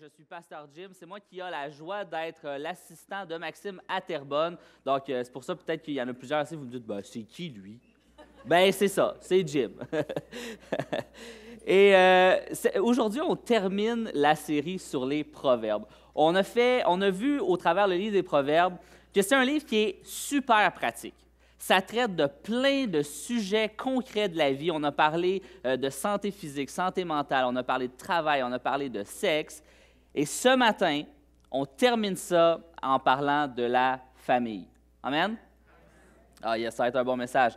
je suis Pasteur Jim. C'est moi qui a la joie d'être euh, l'assistant de Maxime Terrebonne. Donc, euh, c'est pour ça peut-être qu'il y en a plusieurs ici. Vous me dites, ben, c'est qui lui? ben, c'est ça, c'est Jim. Et euh, aujourd'hui, on termine la série sur les proverbes. On a, fait, on a vu au travers le livre des proverbes que c'est un livre qui est super pratique. Ça traite de plein de sujets concrets de la vie. On a parlé de santé physique, santé mentale, on a parlé de travail, on a parlé de sexe. Et ce matin, on termine ça en parlant de la famille. Amen? Ah, yes, ça va être un bon message.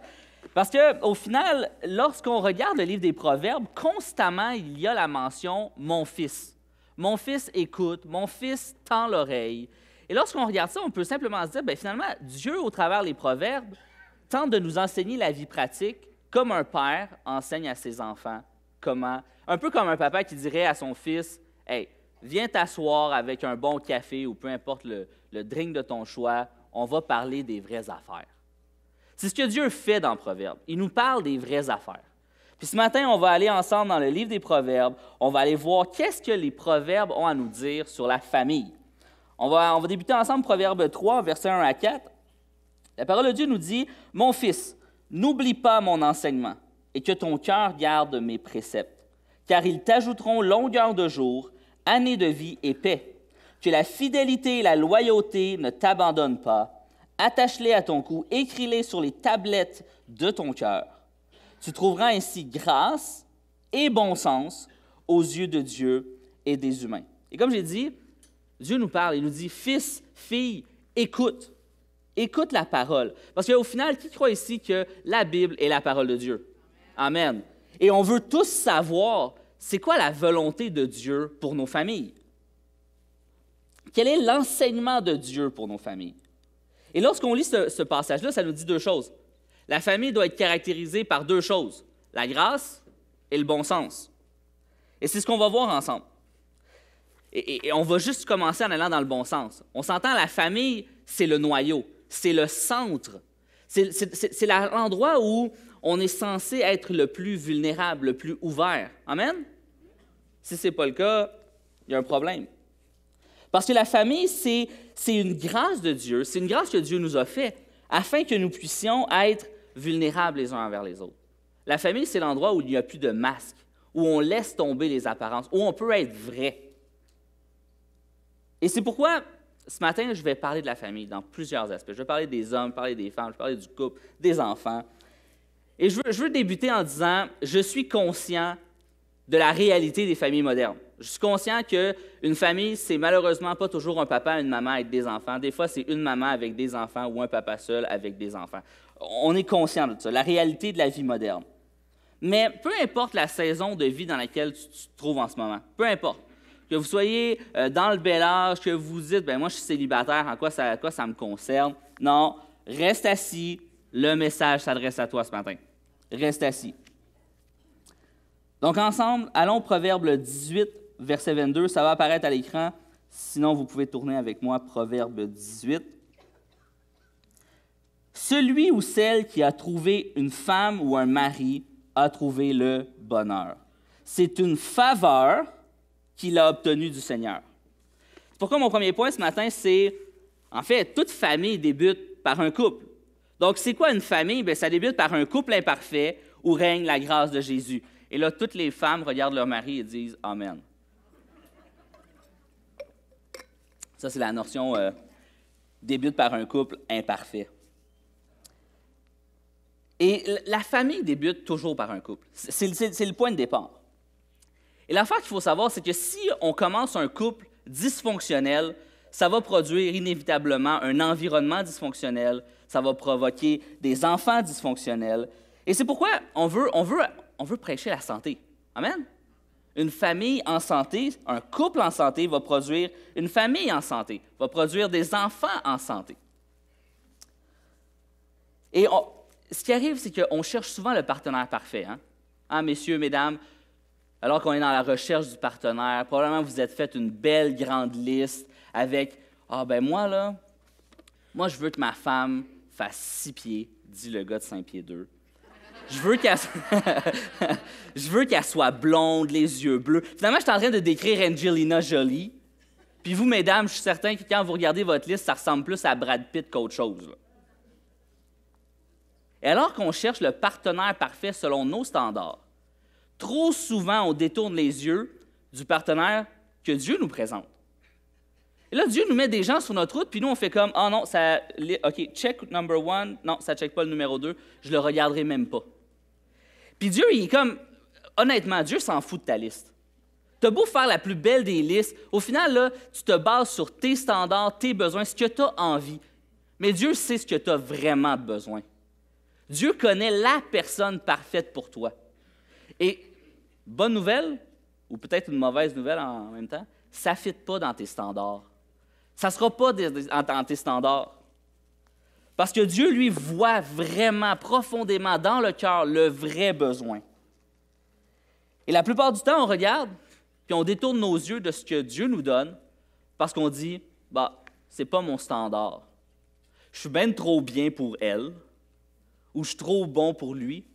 Parce que, au final, lorsqu'on regarde le livre des Proverbes, constamment, il y a la mention Mon fils. Mon fils écoute, mon fils tend l'oreille. Et lorsqu'on regarde ça, on peut simplement se dire bien, finalement, Dieu, au travers des Proverbes, tente de nous enseigner la vie pratique comme un père enseigne à ses enfants comment. Un peu comme un papa qui dirait à son fils Hey, viens t'asseoir avec un bon café ou peu importe le, drink de ton choix, on va parler des vraies affaires. C'est ce que Dieu fait dans Proverbe. Il nous parle des vraies affaires. Puis ce matin, on va aller ensemble dans le livre des Proverbes. On va aller voir qu'est-ce que les Proverbes ont à nous dire sur la famille. On va, on va débuter ensemble Proverbes 3, versets 1 à 4. La parole de Dieu nous dit, Mon fils, n'oublie pas mon enseignement et que ton cœur garde mes préceptes, car ils t'ajouteront longueur de jour année de vie et paix. Que la fidélité et la loyauté ne t'abandonnent pas. Attache-les à ton cou, écris-les sur les tablettes de ton cœur. Tu trouveras ainsi grâce et bon sens aux yeux de Dieu et des humains. Et comme j'ai dit, Dieu nous parle, il nous dit, fils, fille, écoute. Écoute la parole. Parce qu'au final, qui croit ici que la Bible est la parole de Dieu? Amen. Et on veut tous savoir c'est quoi la volonté de Dieu pour nos familles? Quel est l'enseignement de Dieu pour nos familles? Et lorsqu'on lit ce, passage-là, ça nous dit deux choses. La famille doit être caractérisée par deux choses, la grâce et le bon sens. Et c'est ce qu'on va voir ensemble. Et, et, on va juste commencer en allant dans le bon sens. On s'entend, la famille, c'est le noyau, c'est le centre, c'est l'endroit où on est censé être le plus vulnérable, le plus ouvert. Amen? Si ce n'est pas le cas, il y a un problème. Parce que la famille, c'est, c'est une grâce de Dieu, c'est une grâce que Dieu nous a faite afin que nous puissions être vulnérables les uns envers les autres. La famille, c'est l'endroit où il n'y a plus de masque, où on laisse tomber les apparences, où on peut être vrai. Et c'est pourquoi ce matin, je vais parler de la famille dans plusieurs aspects. Je vais parler des hommes, parler des femmes, je vais parler du couple, des enfants. Et je veux, je veux débuter en disant, je suis conscient de la réalité des familles modernes. Je suis conscient que une famille, c'est malheureusement pas toujours un papa, une maman avec des enfants. Des fois, c'est une maman avec des enfants ou un papa seul avec des enfants. On est conscient de ça, la réalité de la vie moderne. Mais peu importe la saison de vie dans laquelle tu, te trouves en ce moment, peu importe. Que vous soyez euh, dans le bel âge, que vous dites, ben moi je suis célibataire, en quoi ça, quoi ça me concerne? Non, reste assis, le message s'adresse à toi ce matin. Reste assis. Donc ensemble, allons au Proverbe 18, verset 22. Ça va apparaître à l'écran. Sinon, vous pouvez tourner avec moi Proverbe 18. Celui ou celle qui a trouvé une femme ou un mari a trouvé le bonheur. C'est une faveur qu'il a obtenue du Seigneur. C'est Pourquoi mon premier point ce matin, c'est en fait, toute famille débute par un couple. Donc, c'est quoi une famille? Ben, ça débute par un couple imparfait où règne la grâce de Jésus. Et là, toutes les femmes regardent leur mari et disent Amen. Ça, c'est la notion euh, débute par un couple imparfait. Et la famille débute toujours par un couple. C'est le point de départ. Et l'affaire qu'il faut savoir, c'est que si on commence un couple dysfonctionnel, ça va produire inévitablement un environnement dysfonctionnel, ça va provoquer des enfants dysfonctionnels. Et c'est pourquoi on veut, on veut on veut prêcher la santé. Amen. Une famille en santé, un couple en santé va produire une famille en santé, va produire des enfants en santé. Et ce qui arrive, c'est qu'on cherche souvent le partenaire parfait. Hein? Ah, messieurs, mesdames, alors qu'on est dans la recherche du partenaire, probablement vous êtes fait une belle grande liste avec Ah, ben moi, là, moi, je veux que ma femme fasse six pieds, dit le gars de saint pieds 2. Je veux qu'elle soit blonde, les yeux bleus. Finalement, je suis en train de décrire Angelina Jolie. Puis vous, mesdames, je suis certain que quand vous regardez votre liste, ça ressemble plus à Brad Pitt qu'autre chose. Et alors qu'on cherche le partenaire parfait selon nos standards, trop souvent on détourne les yeux du partenaire que Dieu nous présente. Et là, Dieu nous met des gens sur notre route, puis nous, on fait comme, ah oh non, ça, OK, check number one, non, ça check pas le numéro deux, je le regarderai même pas. Puis Dieu, il est comme, honnêtement, Dieu s'en fout de ta liste. T'as beau faire la plus belle des listes, au final, là, tu te bases sur tes standards, tes besoins, ce que tu as envie. Mais Dieu sait ce que tu as vraiment besoin. Dieu connaît la personne parfaite pour toi. Et bonne nouvelle, ou peut-être une mauvaise nouvelle en même temps, ça ne fit pas dans tes standards. Ça ne sera pas dans tes standards. Parce que Dieu, lui, voit vraiment, profondément dans le cœur le vrai besoin. Et la plupart du temps, on regarde, puis on détourne nos yeux de ce que Dieu nous donne, parce qu'on dit, bah, c'est pas mon standard. Je suis bien trop bien pour elle, ou je suis trop bon pour lui.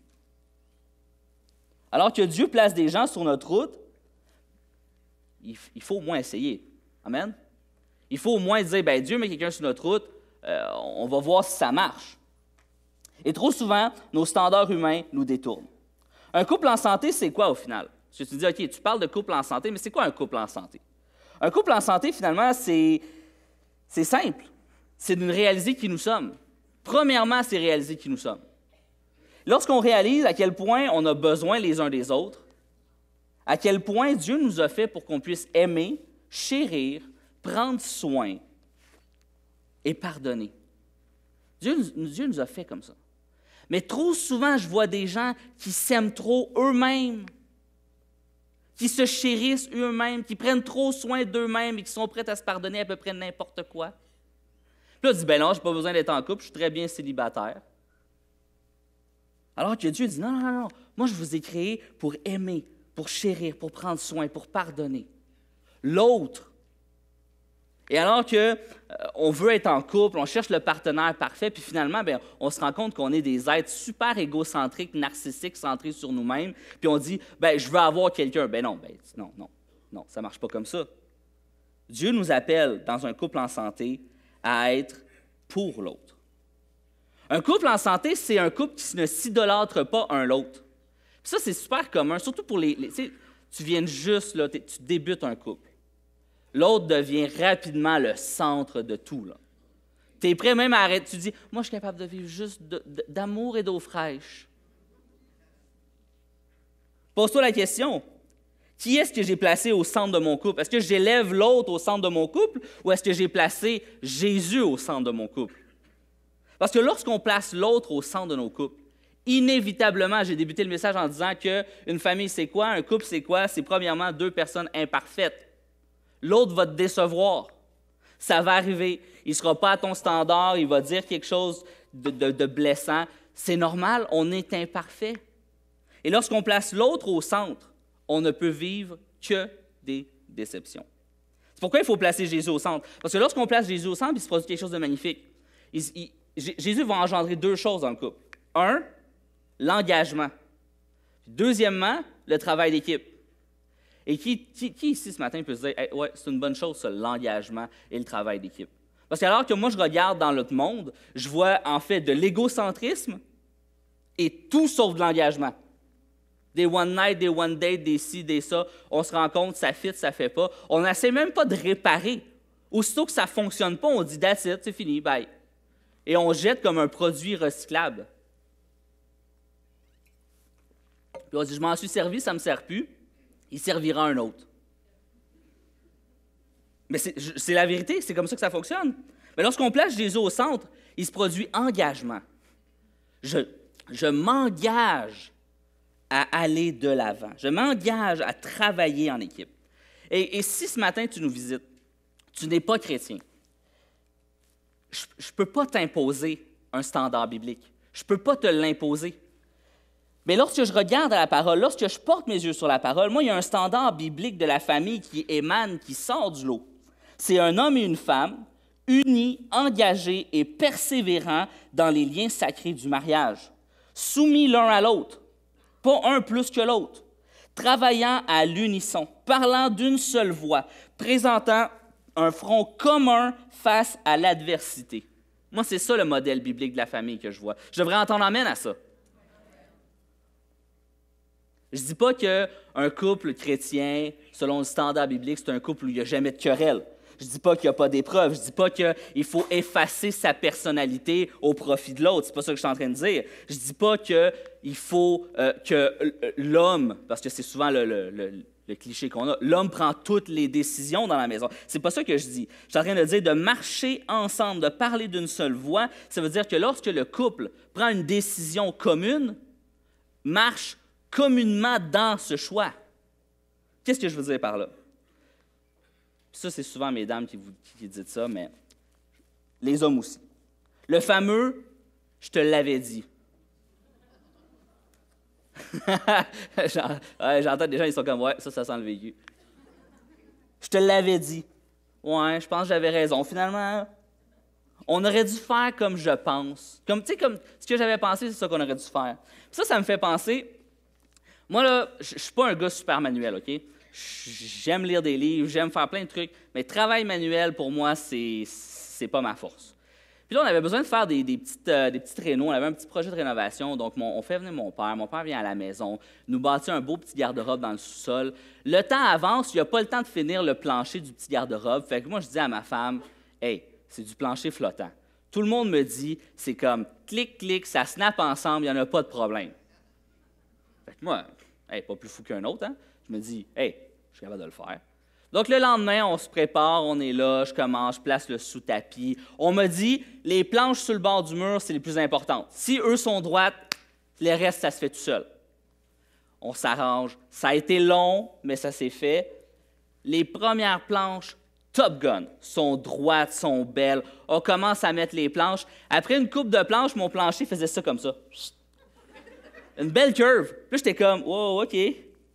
Alors que Dieu place des gens sur notre route, il, faut au moins essayer. Amen. Il faut au moins dire, ben Dieu met quelqu'un sur notre route, euh, on va voir si ça marche. Et trop souvent, nos standards humains nous détournent. Un couple en santé, c'est quoi au final? Parce que tu dis, OK, tu parles de couple en santé, mais c'est quoi un couple en santé? Un couple en santé, finalement, c'est simple. C'est de réaliser qui nous sommes. Premièrement, c'est réaliser qui nous sommes. Lorsqu'on réalise à quel point on a besoin les uns des autres, à quel point Dieu nous a fait pour qu'on puisse aimer, chérir, prendre soin, et pardonner. Dieu, nous a fait comme ça. Mais trop souvent, je vois des gens qui s'aiment trop eux-mêmes, qui se chérissent eux-mêmes, qui prennent trop soin d'eux-mêmes et qui sont prêts à se pardonner à peu près n'importe quoi. Puis là, on dit, ben non, je n'ai pas besoin d'être en couple, je suis très bien célibataire. Alors que Dieu dit, non, non, non, non, moi je vous ai créé pour aimer, pour chérir, pour prendre soin, pour pardonner. L'autre, et alors que euh, on veut être en couple, on cherche le partenaire parfait, puis finalement, ben, on se rend compte qu'on est des êtres super égocentriques, narcissiques, centrés sur nous-mêmes, puis on dit, ben, je veux avoir quelqu'un. Ben non, ben, non, non, non, ça marche pas comme ça. Dieu nous appelle dans un couple en santé à être pour l'autre. Un couple en santé, c'est un couple qui ne s'idolâtre pas un l'autre. Ça, c'est super commun, surtout pour les. les tu viens juste, là, tu débutes un couple l'autre devient rapidement le centre de tout. Tu es prêt même à arrêter. Tu dis, moi, je suis capable de vivre juste d'amour et d'eau fraîche. Pose-toi la question. Qui est-ce que j'ai placé au centre de mon couple? Est-ce que j'élève l'autre au centre de mon couple ou est-ce que j'ai placé Jésus au centre de mon couple? Parce que lorsqu'on place l'autre au centre de nos couples, inévitablement, j'ai débuté le message en disant que une famille c'est quoi, un couple c'est quoi, c'est premièrement deux personnes imparfaites L'autre va te décevoir. Ça va arriver. Il ne sera pas à ton standard, il va dire quelque chose de, blessant. C'est normal, on est imparfait. Et lorsqu'on place l'autre au centre, on ne peut vivre que des déceptions. C'est pourquoi il faut placer Jésus au centre. Parce que lorsqu'on place Jésus au centre, il se produit quelque chose de magnifique. Jésus va engendrer deux choses dans le couple. Un, l'engagement. Deuxièmement, le travail d'équipe. Et qui, ici ce matin peut se dire, ouais, c'est une bonne chose, ça, l'engagement et le travail d'équipe? Parce que alors que moi je regarde dans l'autre monde, je vois en fait de l'égocentrisme et tout sauf de l'engagement. Des one night, des one day, des ci, des ça. On se rend compte, ça fit, ça fait pas. On n'essaie même pas de réparer. Aussitôt que ça fonctionne pas, on dit that's c'est fini, bye. Et on jette comme un produit recyclable. Puis on dit je m'en suis servi, ça me sert plus il servira un autre. Mais c'est la vérité, c'est comme ça que ça fonctionne. Mais lorsqu'on place Jésus au centre, il se produit engagement. Je, je m'engage à aller de l'avant. Je m'engage à travailler en équipe. Et, et, si ce matin tu nous visites, tu n'es pas chrétien, je ne peux pas t'imposer un standard biblique. Je ne peux pas te l'imposer. Mais lorsque je regarde à la parole, lorsque je porte mes yeux sur la parole, moi, il y a un standard biblique de la famille qui émane, qui sort du lot. C'est un homme et une femme unis, engagés et persévérants dans les liens sacrés du mariage, soumis l'un à l'autre, pas un plus que l'autre, travaillant à l'unisson, parlant d'une seule voix, présentant un front commun face à l'adversité. Moi, c'est ça le modèle biblique de la famille que je vois. Je devrais entendre amène à ça. Je ne dis pas qu'un couple chrétien, selon le standard biblique, c'est un couple où il n'y a jamais de querelle. Je ne dis pas qu'il n'y a pas d'épreuve. Je ne dis pas qu'il faut effacer sa personnalité au profit de l'autre. C'est pas ça que je suis en train de dire. Je ne dis pas qu'il faut euh, que l'homme, parce que c'est souvent le, cliché qu'on a, l'homme prend toutes les décisions dans la maison. Ce n'est pas ça que je dis. Je suis en train de dire de marcher ensemble, de parler d'une seule voix. Ça veut dire que lorsque le couple prend une décision commune, marche communément dans ce choix. Qu'est-ce que je veux dire par là? ça, c'est souvent mes dames qui vous ça, mais les hommes aussi. Le fameux « je te l'avais dit ». J'entends des gens, ils sont comme « ouais, ça, ça sent le vécu ».« Je te l'avais dit ». Ouais, je pense que j'avais raison. Finalement, on aurait dû faire comme je pense. Comme, tu sais, comme ce que j'avais pensé, c'est ça qu'on aurait dû faire. ça, ça me fait penser moi, là, je suis pas un gars super manuel, OK? J'aime lire des livres, j'aime faire plein de trucs, mais travail manuel, pour moi, c'est pas ma force. Puis là, on avait besoin de faire des, des petites, euh, des On avait un petit projet de rénovation. Donc, on fait venir mon père. Mon père vient à la maison, nous bâtit un beau petit garde-robe dans le sous-sol. Le temps avance, il n'y a pas le temps de finir le plancher du petit garde-robe. Fait que moi, je dis à ma femme, Hey, c'est du plancher flottant. Tout le monde me dit, c'est comme clic, clic, ça snap ensemble, il n'y en a pas de problème. Fait que moi, hey, pas plus fou qu'un autre, hein? je me dis, hey, je suis capable de le faire. Donc le lendemain, on se prépare, on est là, je commence, je place le sous-tapis. On me dit, les planches sur le bord du mur, c'est les plus importantes. Si eux sont droites, les restes, ça se fait tout seul. On s'arrange. Ça a été long, mais ça s'est fait. Les premières planches Top Gun sont droites, sont belles. On commence à mettre les planches. Après une coupe de planches, mon plancher faisait ça comme ça une belle curve. Puis là, j'étais comme, wow, OK,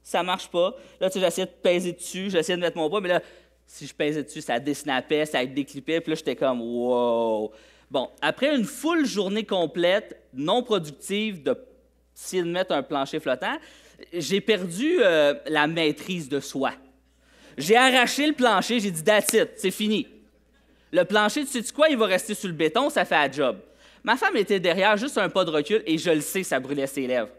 ça marche pas. Là, tu sais, j'essayais de peser dessus, j'essayais de mettre mon poids, mais là, si je pesais dessus, ça dé-snappait, ça déclipait. Puis là, j'étais comme, wow. Bon, après une full journée complète, non productive, de s'il de mettre un plancher flottant, j'ai perdu euh, la maîtrise de soi. J'ai arraché le plancher, j'ai dit, that's c'est fini. Le plancher, tu sais quoi, il va rester sur le béton, ça fait la job. Ma femme était derrière, juste un pas de recul, et je le sais, ça brûlait ses lèvres.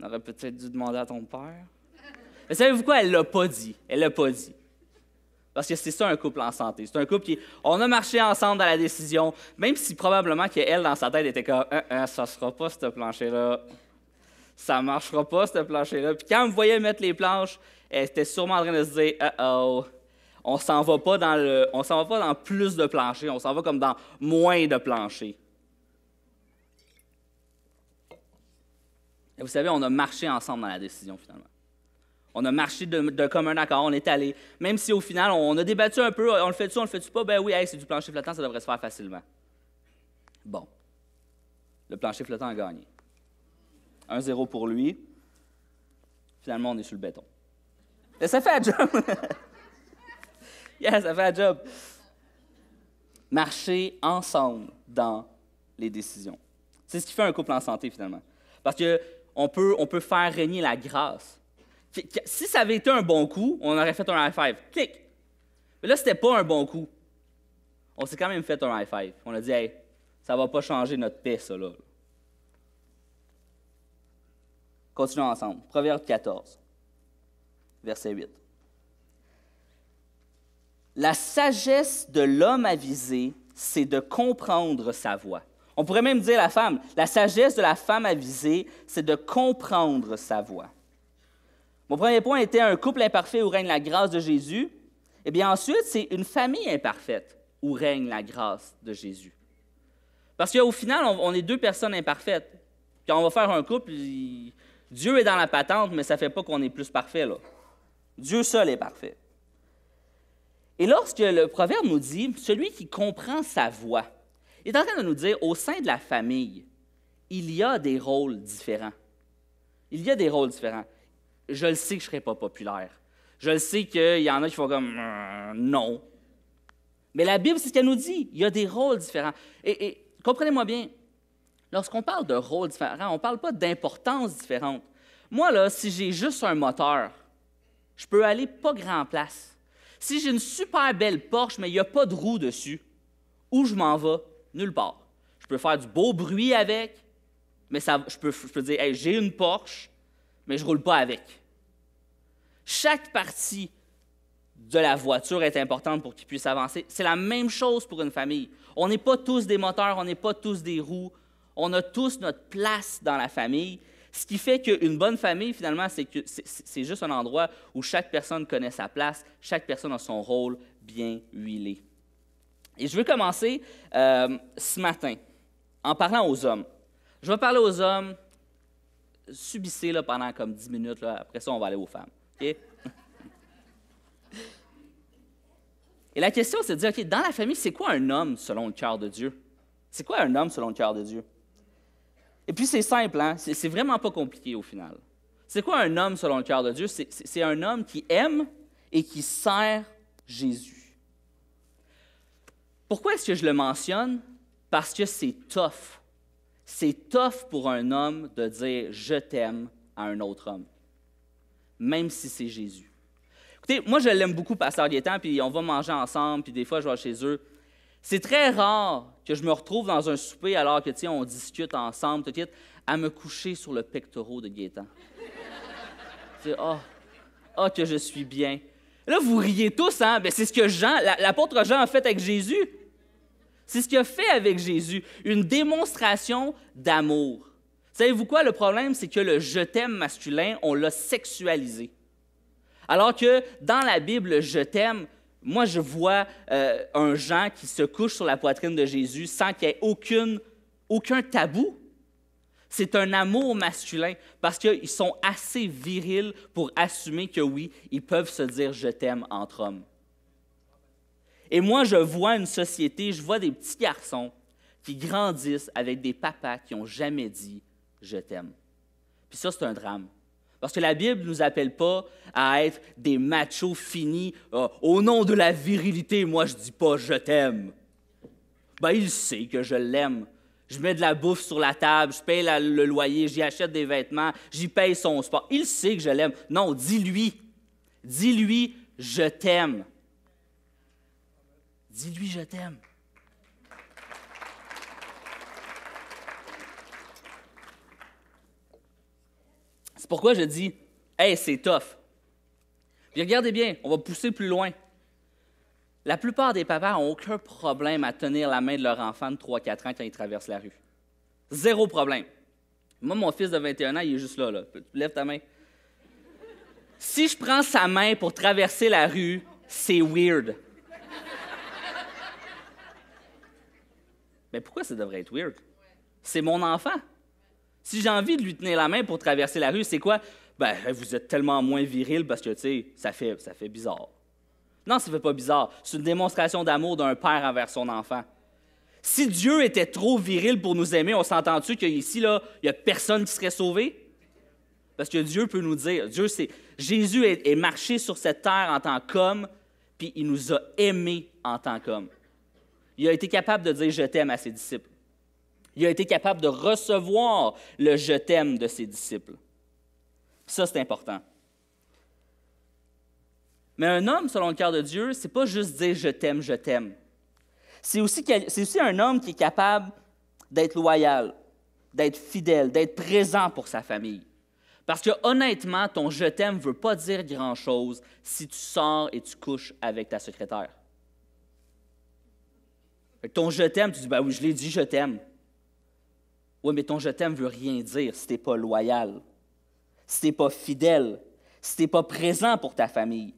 On aurait peut-être dû demander à ton père. Mais savez-vous quoi? Elle l'a pas dit. Elle l'a pas dit. Parce que c'est ça un couple en santé. C'est un couple qui, on a marché ensemble dans la décision, même si probablement qu'elle, dans sa tête, était comme, un, euh, un, euh, ça sera pas ce plancher-là. Ça marchera pas ce plancher-là. Puis quand on me voyait mettre les planches, elle était sûrement en train de se dire, oh on s'en va pas dans le, on s'en va pas dans plus de plancher, on s'en va comme dans moins de plancher. Et vous savez, on a marché ensemble dans la décision finalement. On a marché de, commun accord, on est allé. Même si au final, on, a débattu un peu, on le fait-tu, on le fait-tu pas, ben oui, c'est du plancher flottant, ça devrait se faire facilement. Bon. Le plancher flottant a gagné. Un zéro pour lui. Finalement, on est sur le béton. Et ça fait John. yes, ça fait la job. Marcher ensemble dans les décisions. C'est ce qui fait un couple en santé, finalement. Parce qu'on peut, on peut faire régner la grâce. Si ça avait été un bon coup, on aurait fait un high five. Clic. Mais là, ce n'était pas un bon coup. On s'est quand même fait un high five. On a dit, hey, ça va pas changer notre paix, ça, là. Continuons ensemble. Proverbe 14, verset 8. La sagesse de l'homme avisé, c'est de comprendre sa voix. On pourrait même dire la femme, la sagesse de la femme avisée, c'est de comprendre sa voix. Mon premier point était un couple imparfait où règne la grâce de Jésus. Et eh bien ensuite, c'est une famille imparfaite où règne la grâce de Jésus. Parce qu'au final, on, est deux personnes imparfaites. Quand on va faire un couple, Dieu est dans la patente, mais ça ne fait pas qu'on est plus parfait. Là. Dieu seul est parfait. Et lorsque le proverbe nous dit, celui qui comprend sa voix, il est en train de nous dire, au sein de la famille, il y a des rôles différents. Il y a des rôles différents. Je le sais que je ne serai pas populaire. Je le sais qu'il y en a qui font comme euh, non. Mais la Bible, c'est ce qu'elle nous dit. Il y a des rôles différents. Et, et comprenez-moi bien, lorsqu'on parle de rôles différents, on ne parle pas d'importance différente. Moi, là, si j'ai juste un moteur, je peux aller pas grand place. Si j'ai une super belle Porsche, mais il n'y a pas de roue dessus, où je m'en vais? Nulle part. Je peux faire du beau bruit avec, mais je, peux, je peux dire, j'ai une Porsche, mais je ne roule pas avec. Chaque partie de la voiture est importante pour qu'il puisse avancer. C'est la même chose pour une famille. On n'est pas tous des moteurs, on n'est pas tous des roues. On a tous notre place dans la famille ce qui fait qu'une bonne famille, finalement, c'est, que c'est juste un endroit où chaque personne connaît sa place, chaque personne a son rôle bien huilé. Et je veux commencer euh, ce matin en parlant aux hommes. Je vais parler aux hommes, subissez là, pendant comme 10 minutes, là. après ça on va aller aux femmes. Et la question, c'est de dire, OK, dans la famille, c'est quoi un homme selon le cœur de Dieu? C'est quoi un homme selon le cœur de Dieu? Et puis c'est simple, hein. c'est vraiment pas compliqué au final. C'est quoi un homme selon le cœur de Dieu? C'est un homme qui aime et qui sert Jésus. Pourquoi est-ce que je le mentionne? Parce que c'est tough. C'est tough pour un homme de dire je t'aime à un autre homme, même si c'est Jésus. Écoutez, moi je l'aime beaucoup, Pasteur temps, puis on va manger ensemble, puis des fois je vais chez eux. C'est très rare que je me retrouve dans un souper alors que, tu sais, on discute ensemble, tout à me coucher sur le pectoral de Gaétan. tu sais, oh, que je suis bien. Là, vous riez tous, hein? Ben, c'est ce que Jean, l'apôtre Jean a fait avec Jésus. C'est ce qu'il a fait avec Jésus, une démonstration d'amour. Savez-vous quoi? Le problème, c'est que le je t'aime masculin, on l'a sexualisé. Alors que dans la Bible, je t'aime, moi, je vois euh, un Jean qui se couche sur la poitrine de Jésus sans qu'il y ait aucun tabou. C'est un amour masculin parce qu'ils sont assez virils pour assumer que oui, ils peuvent se dire je t'aime entre hommes. Et moi, je vois une société, je vois des petits garçons qui grandissent avec des papas qui n'ont jamais dit je t'aime. Puis ça, c'est un drame. Parce que la Bible ne nous appelle pas à être des machos finis. Euh, au nom de la virilité, moi, je dis pas je t'aime. Ben, il sait que je l'aime. Je mets de la bouffe sur la table, je paye le loyer, j'y achète des vêtements, j'y paye son sport. Il sait que je l'aime. Non, dis-lui. Dis-lui, je t'aime. Dis-lui, je t'aime. pourquoi je dis, hey, c'est tough. Puis regardez bien, on va pousser plus loin. La plupart des papas n'ont aucun problème à tenir la main de leur enfant de 3-4 ans quand ils traversent la rue. Zéro problème. Moi, mon fils de 21 ans, il est juste là. là. Lève ta main. Si je prends sa main pour traverser la rue, c'est weird. Mais pourquoi ça devrait être weird? C'est mon enfant. Si j'ai envie de lui tenir la main pour traverser la rue, c'est quoi? Ben, vous êtes tellement moins viril parce que, tu sais, ça fait, ça fait bizarre. Non, ça fait pas bizarre. C'est une démonstration d'amour d'un père envers son enfant. Si Dieu était trop viril pour nous aimer, on s'entend-tu qu'ici, là, il n'y a personne qui serait sauvé? Parce que Dieu peut nous dire, Dieu sait. Jésus est, est, marché sur cette terre en tant qu'homme, puis il nous a aimés en tant qu'homme. Il a été capable de dire je t'aime à ses disciples. Il a été capable de recevoir le je t'aime de ses disciples. Ça, c'est important. Mais un homme, selon le cœur de Dieu, c'est pas juste dire je t'aime, je t'aime. C'est aussi, aussi un homme qui est capable d'être loyal, d'être fidèle, d'être présent pour sa famille. Parce que honnêtement, ton je t'aime ne veut pas dire grand-chose si tu sors et tu couches avec ta secrétaire. Ton je t'aime, tu dis, ben oui, je l'ai dit, je t'aime. Oui, mais ton je t'aime veut rien dire si tu pas loyal, si tu pas fidèle, si tu pas présent pour ta famille.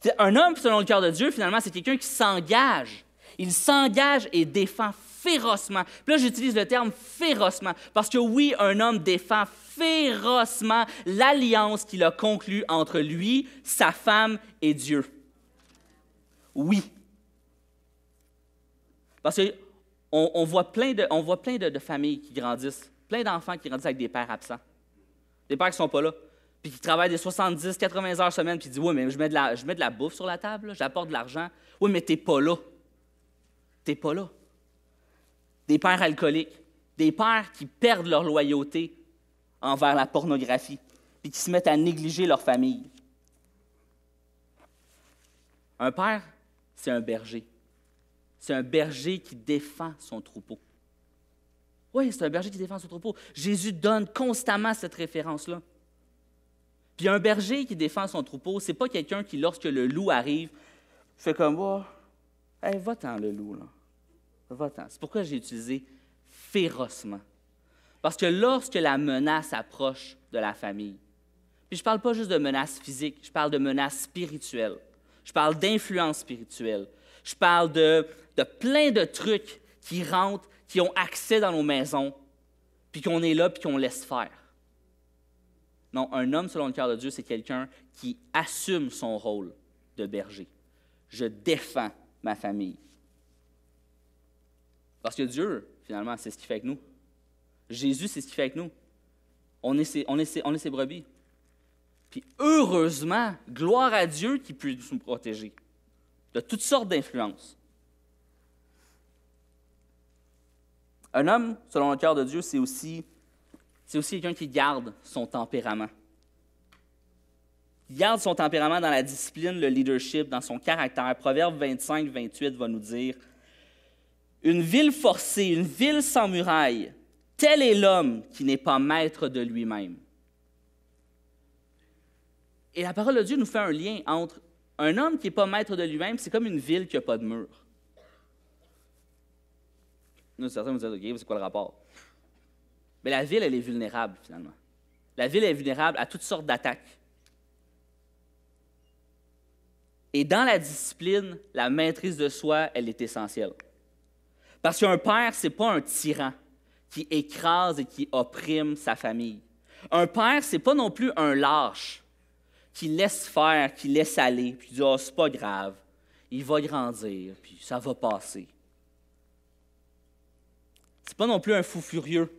C'est un homme, selon le cœur de Dieu, finalement, c'est quelqu'un qui s'engage. Il s'engage et défend férocement. Puis là, j'utilise le terme férocement parce que oui, un homme défend férocement l'alliance qu'il a conclue entre lui, sa femme et Dieu. Oui. Parce que on, voit plein, de, on voit plein de, familles qui grandissent, plein d'enfants qui grandissent avec des pères absents, des pères qui ne sont pas là, puis qui travaillent des 70, 80 heures semaine, puis disent Oui, mais je mets de la, je mets de la bouffe sur la table, j'apporte de l'argent. Oui, mais tu n'es pas là. Tu n'es pas là. Des pères alcooliques, des pères qui perdent leur loyauté envers la pornographie, puis qui se mettent à négliger leur famille. Un père, c'est un berger. C'est un berger qui défend son troupeau. Oui, c'est un berger qui défend son troupeau. Jésus donne constamment cette référence-là. Puis un berger qui défend son troupeau, c'est pas quelqu'un qui, lorsque le loup arrive, fait comme moi, oh, « hey, va-t'en le loup, là. Va-t'en. C'est pourquoi j'ai utilisé férocement. Parce que lorsque la menace approche de la famille, puis je ne parle pas juste de menace physique, je parle de menace spirituelle, je parle d'influence spirituelle, je parle de, plein de trucs qui rentrent, qui ont accès dans nos maisons, puis qu'on est là, puis qu'on laisse faire. Non, un homme selon le cœur de Dieu, c'est quelqu'un qui assume son rôle de berger. Je défends ma famille. Parce que Dieu, finalement, c'est ce qui fait avec nous. Jésus, c'est ce qui fait avec nous. On est ses, on est on brebis. Puis heureusement, gloire à Dieu qui peut nous protéger de toutes sortes d'influences. Un homme, selon le cœur de Dieu, c'est aussi, c'est aussi quelqu'un qui garde son tempérament. Il garde son tempérament dans la discipline, le leadership, dans son caractère. Proverbe 25, 28 va nous dire Une ville forcée, une ville sans muraille, tel est l'homme qui n'est pas maître de lui-même. Et la parole de Dieu nous fait un lien entre un homme qui n'est pas maître de lui-même, c'est comme une ville qui n'a pas de mur. Nous, certains vous disent, OK, c'est quoi le rapport? Mais la ville, elle est vulnérable, finalement. La ville est vulnérable à toutes sortes d'attaques. Et dans la discipline, la maîtrise de soi, elle est essentielle. Parce qu'un père, ce n'est pas un tyran qui écrase et qui opprime sa famille. Un père, ce n'est pas non plus un lâche qui laisse faire, qui laisse aller, puis dit Ah, c'est pas grave, il va grandir, puis ça va passer. C'est pas non plus un fou furieux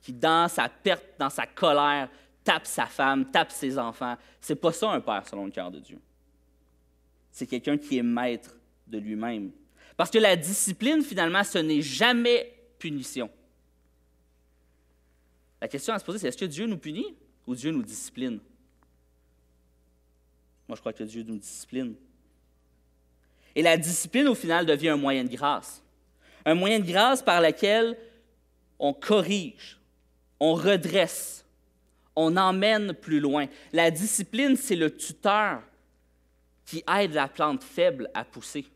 qui, dans sa perte, dans sa colère, tape sa femme, tape ses enfants. C'est pas ça un père selon le cœur de Dieu. C'est quelqu'un qui est maître de lui-même. Parce que la discipline, finalement, ce n'est jamais punition. La question à se poser, c'est est-ce que Dieu nous punit ou Dieu nous discipline? Moi, je crois que Dieu nous discipline. Et la discipline, au final, devient un moyen de grâce. Un moyen de grâce par lequel on corrige, on redresse, on emmène plus loin. La discipline, c'est le tuteur qui aide la plante faible à pousser.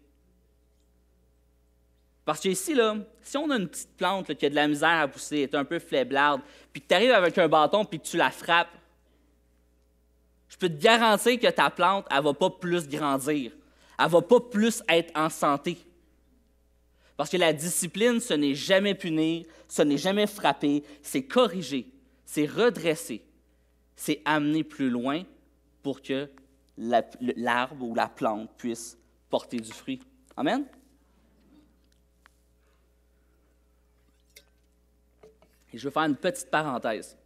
Parce que ici, là, si on a une petite plante qui a de la misère à pousser, est un peu fléblarde, puis que tu arrives avec un bâton puis que tu la frappes, je peux te garantir que ta plante, elle ne va pas plus grandir. Elle ne va pas plus être en santé. Parce que la discipline, ce n'est jamais punir, ce n'est jamais frapper, c'est corriger, c'est redresser, c'est amener plus loin pour que l'arbre ou la plante puisse porter du fruit. Amen? Et je vais faire une petite parenthèse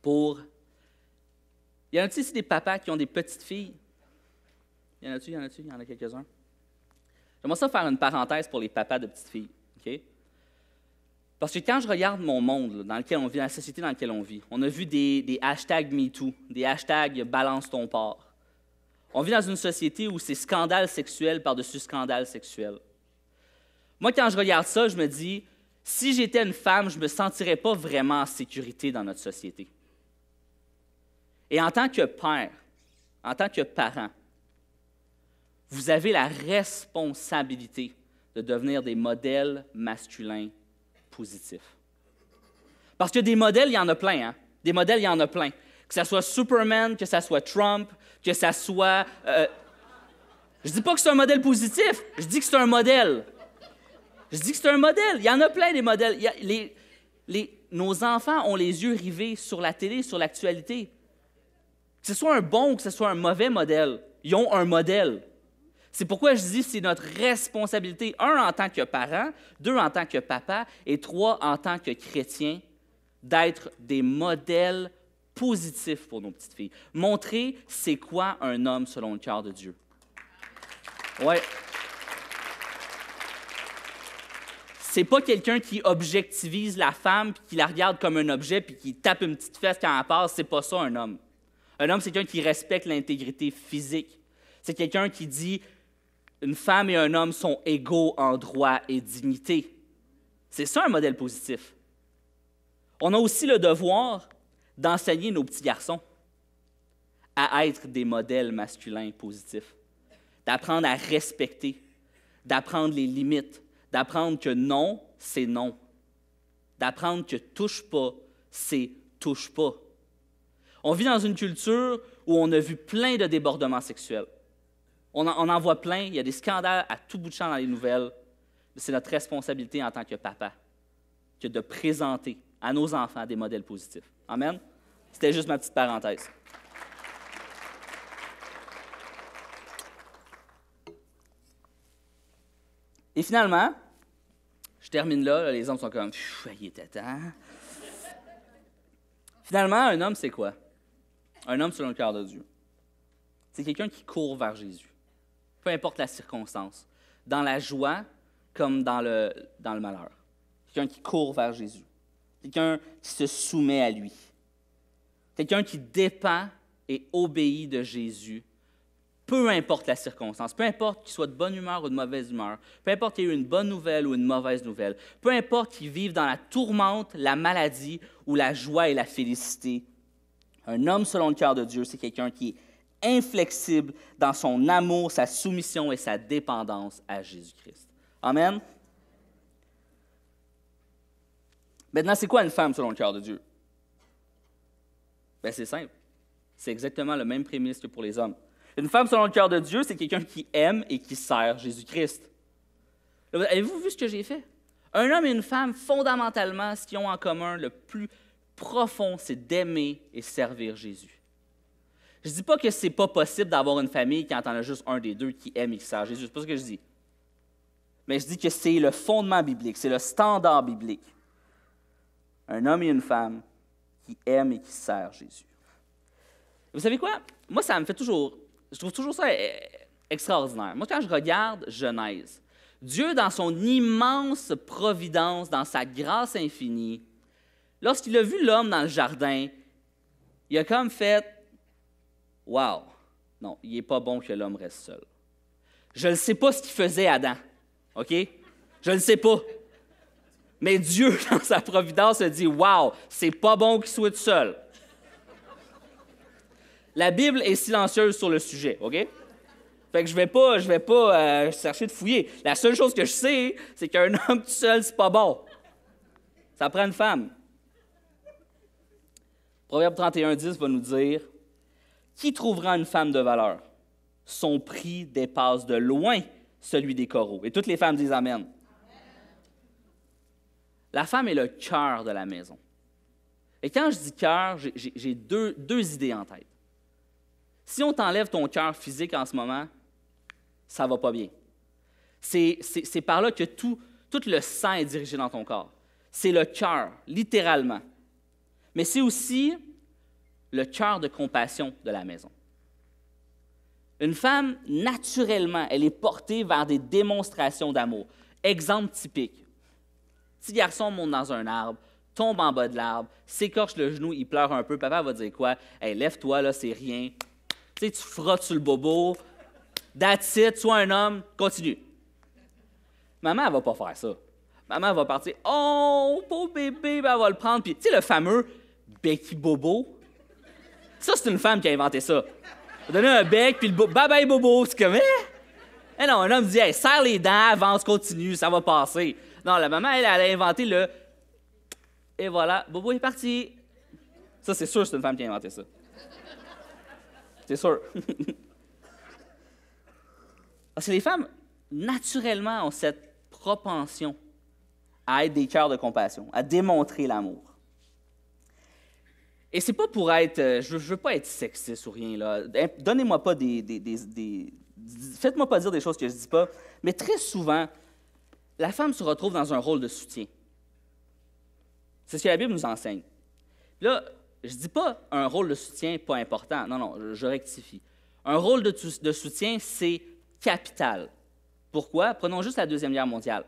pour il Y en a t ici des papas qui ont des petites filles? Y en a-t-il, y en a-t-il, y en a quelques-uns? J'aimerais ça faire une parenthèse pour les papas de petites filles. Parce que quand je regarde mon monde dans lequel on vit, la société dans laquelle on vit, on a vu des, des hashtags MeToo, des hashtags balance ton port. On vit dans une société où c'est scandale sexuel par-dessus scandale sexuel. Moi, quand je regarde ça, je me dis, si j'étais une femme, je ne me sentirais pas vraiment en sécurité dans notre société. Et en tant que père, en tant que parent, vous avez la responsabilité de devenir des modèles masculins positifs. Parce que des modèles, il y en a plein. Hein? Des modèles, il y en a plein. Que ce soit Superman, que ce soit Trump, que ce soit... Euh, je dis pas que c'est un modèle positif, je dis que c'est un modèle. Je dis que c'est un modèle. Il y en a plein des modèles. nos enfants ont les yeux rivés sur la télé, sur l'actualité. Que ce soit un bon ou que ce soit un mauvais modèle, ils ont un modèle. C'est pourquoi je dis que c'est notre responsabilité, un en tant que parent, deux en tant que papa et trois en tant que chrétien, d'être des modèles positifs pour nos petites filles. Montrer c'est quoi un homme selon le cœur de Dieu. Ouais. C'est pas quelqu'un qui objectivise la femme puis qui la regarde comme un objet puis qui tape une petite fesse quand elle passe, c'est pas ça un homme. Un homme, c'est quelqu'un qui respecte l'intégrité physique. C'est quelqu'un qui dit une femme et un homme sont égaux en droit et dignité. C'est ça un modèle positif. On a aussi le devoir d'enseigner nos petits garçons à être des modèles masculins positifs, d'apprendre à respecter, d'apprendre les limites, d'apprendre que non, c'est non, d'apprendre que touche pas, c'est touche pas. On vit dans une culture où on a vu plein de débordements sexuels. On en, voit plein, il y a des scandales à tout bout de champ dans les nouvelles. C'est notre responsabilité en tant que papa que de présenter à nos enfants des modèles positifs. Amen? C'était juste ma petite parenthèse. Et finalement, je termine là, les hommes sont comme, même. Finalement, un homme, c'est quoi? un homme selon le cœur de Dieu, c'est quelqu'un qui court vers Jésus, peu importe la circonstance, dans la joie comme dans le, dans le malheur. Quelqu'un qui court vers Jésus, quelqu'un qui se soumet à lui, quelqu'un qui dépend et obéit de Jésus, peu importe la circonstance, peu importe qu'il soit de bonne humeur ou de mauvaise humeur, peu importe qu'il y ait une bonne nouvelle ou une mauvaise nouvelle, peu importe qu'il vive dans la tourmente, la maladie ou la joie et la félicité, un homme selon le cœur de Dieu, c'est quelqu'un qui est inflexible dans son amour, sa soumission et sa dépendance à Jésus-Christ. Amen. Maintenant, c'est quoi une femme selon le cœur de Dieu? Ben, c'est simple. C'est exactement le même prémisse que pour les hommes. Une femme selon le cœur de Dieu, c'est quelqu'un qui aime et qui sert Jésus-Christ. Avez-vous vu ce que j'ai fait? Un homme et une femme, fondamentalement, ce qu'ils ont en commun le plus profond, c'est d'aimer et servir Jésus. Je ne dis pas que ce n'est pas possible d'avoir une famille quand on a juste un des deux qui aime et qui sert Jésus. Ce pas ce que je dis. Mais je dis que c'est le fondement biblique, c'est le standard biblique. Un homme et une femme qui aiment et qui servent Jésus. Vous savez quoi? Moi, ça me fait toujours. Je trouve toujours ça eh, extraordinaire. Moi, quand je regarde Genèse, Dieu, dans son immense providence, dans sa grâce infinie, lorsqu'il a vu l'homme dans le jardin, il a comme fait Wow, non, il n'est pas bon que l'homme reste seul. Je ne sais pas ce qu'il faisait Adam, OK? Je ne sais pas. Mais Dieu, dans sa providence, a dit Wow, c'est pas bon qu'il soit seul. La Bible est silencieuse sur le sujet, OK? Fait que je vais pas, je vais pas euh, chercher de fouiller. La seule chose que je sais, c'est qu'un homme tout seul, c'est pas bon. Ça prend une femme. Proverbe 31, 10 va nous dire Qui trouvera une femme de valeur Son prix dépasse de loin celui des coraux. Et toutes les femmes disent Amen. La femme est le cœur de la maison. Et quand je dis cœur, j'ai deux, deux, idées en tête. Si on t'enlève ton cœur physique en ce moment, ça va pas bien. C'est par là que tout, tout le sang est dirigé dans ton corps. C'est le cœur, littéralement mais c'est aussi le cœur de compassion de la maison. Une femme, naturellement, elle est portée vers des démonstrations d'amour. Exemple typique. Petit garçon monte dans un arbre, tombe en bas de l'arbre, s'écorche le genou, il pleure un peu. Papa va dire quoi? lève-toi, là, c'est rien. Tu sais, tu frottes sur le bobo. That's it, sois un homme, continue. Maman, elle va pas faire ça. Maman va partir, oh, pauvre bébé, ben, elle va le prendre. Puis, tu sais, le fameux, Becky bobo. Ça, c'est une femme qui a inventé ça. Elle donner un bec, puis le bo bye bye bobo, c'est comme, eh? eh non, un homme dit, serre les dents, avance, continue, ça va passer. Non, la maman, elle, elle a inventé le. Et voilà, bobo est parti. Ça, c'est sûr, c'est une femme qui a inventé ça. C'est sûr. Parce que les femmes, naturellement, ont cette propension à être des cœurs de compassion, à démontrer l'amour. Et c'est pas pour être. Euh, je, veux pas être sexiste ou rien, là. Donnez-moi pas des. des, des, Faites-moi pas dire des choses que je dis pas. Mais très souvent, la femme se retrouve dans un rôle de soutien. C'est ce que la Bible nous enseigne. Là, je dis pas un rôle de soutien pas important. Non, non, je, rectifie. Un rôle de, de soutien, c'est capital. Pourquoi? Prenons juste la Deuxième Guerre mondiale.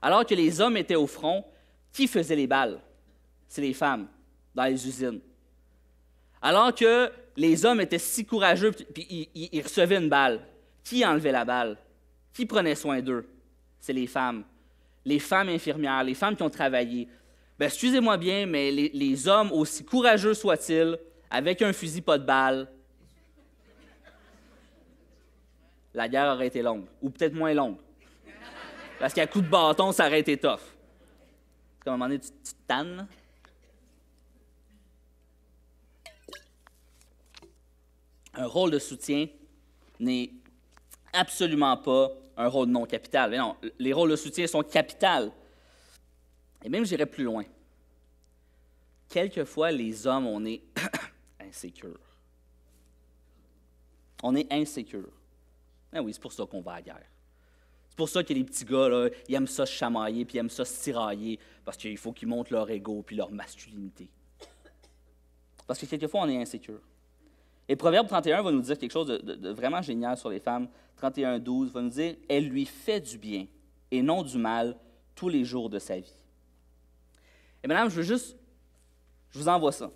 Alors que les hommes étaient au front, qui faisait les balles? C'est les femmes dans les usines. Alors que les hommes étaient si courageux, puis ils, recevaient une balle. Qui enlevait la balle? Qui prenait soin d'eux? C'est les femmes. Les femmes infirmières, les femmes qui ont travaillé. Ben, excusez-moi bien, mais les, hommes, aussi courageux soient-ils, avec un fusil pas de balle, la guerre aurait été longue, ou peut-être moins longue. Parce qu'à coup de bâton, ça aurait été tough. Comme un moment donné, tu, tannes. un rôle de soutien n'est absolument pas un rôle non capital. Mais non, les rôles de soutien sont capital. Et même, j'irai plus loin. Quelquefois, les hommes, on est insécure. On est insécure. Ah oui, c'est pour ça qu'on va à la guerre. C'est pour ça que les petits gars, ils aiment ça se chamailler, puis ils aiment ça se tirailler, parce qu'il faut qu'ils montrent leur ego puis leur masculinité. Parce que quelquefois, on est insécure. Et Proverbe 31 va nous dire quelque chose de, vraiment génial sur les femmes. 31, 12 va nous dire Elle lui fait du bien et non du mal tous les jours de sa vie. Et madame, je veux juste, je vous envoie ça.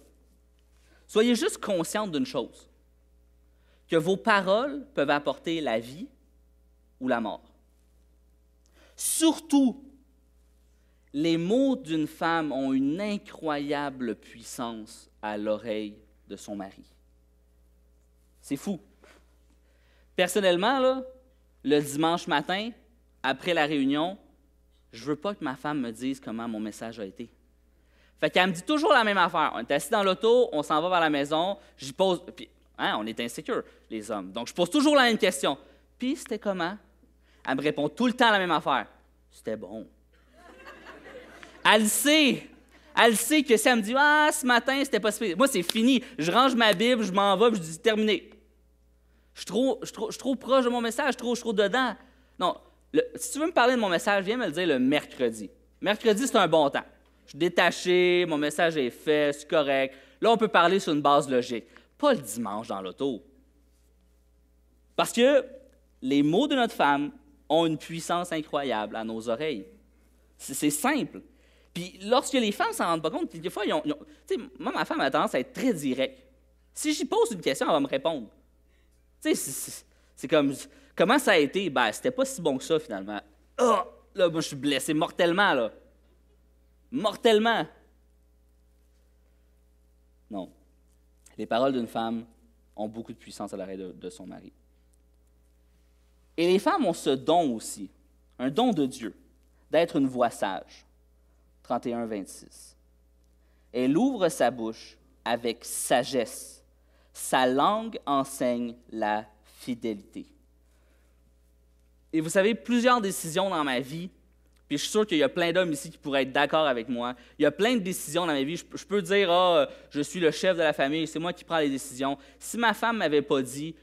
Soyez juste consciente d'une chose que vos paroles peuvent apporter la vie ou la mort. Surtout, les mots d'une femme ont une incroyable puissance à l'oreille de son mari. C'est fou. Personnellement, là, le dimanche matin, après la réunion, je veux pas que ma femme me dise comment mon message a été. Fait qu'elle me dit toujours la même affaire. On est assis dans l'auto, on s'en va vers la maison, j'y pose. Hein, on est insécure, les hommes. Donc, je pose toujours la même question. Puis, c'était comment? Elle me répond tout le temps la même affaire. C'était bon. Elle sait. Elle sait que si elle me dit Ah, ce matin, c'était pas Moi, c'est fini. Je range ma Bible, je m'en vais, je dis Terminé. Je suis trop, proche de mon message, je suis trop, dedans. Non, si tu veux me parler de mon message, viens me le dire le mercredi. Mercredi, c'est un bon temps. Je suis détaché, mon message est fait, c'est correct. Là, on peut parler sur une base logique. Pas le dimanche dans l'auto. Parce que les mots de notre femme ont une puissance incroyable à nos oreilles. C'est simple. Puis lorsque les femmes s'en rendent pas compte, des fois, ils ont, moi, ma femme a tendance à être très directe. Si j'y pose une question, elle va me répondre c'est comme. Comment ça a été? Ben, c'était pas si bon que ça, finalement. Oh, là, moi, je suis blessé mortellement, là. Mortellement. Non. Les paroles d'une femme ont beaucoup de puissance à l'arrêt de son mari. Et les femmes ont ce don aussi, un don de Dieu, d'être une voix sage. 31, 26. Elle ouvre sa bouche avec sagesse sa langue enseigne la fidélité. Et vous savez, plusieurs décisions dans ma vie, puis je suis sûr qu'il y a plein d'hommes ici qui pourraient être d'accord avec moi, il y a plein de décisions dans ma vie. Je, peux dire, ah, je suis le chef de la famille, c'est moi qui prends les décisions. Si ma femme ne m'avait pas dit,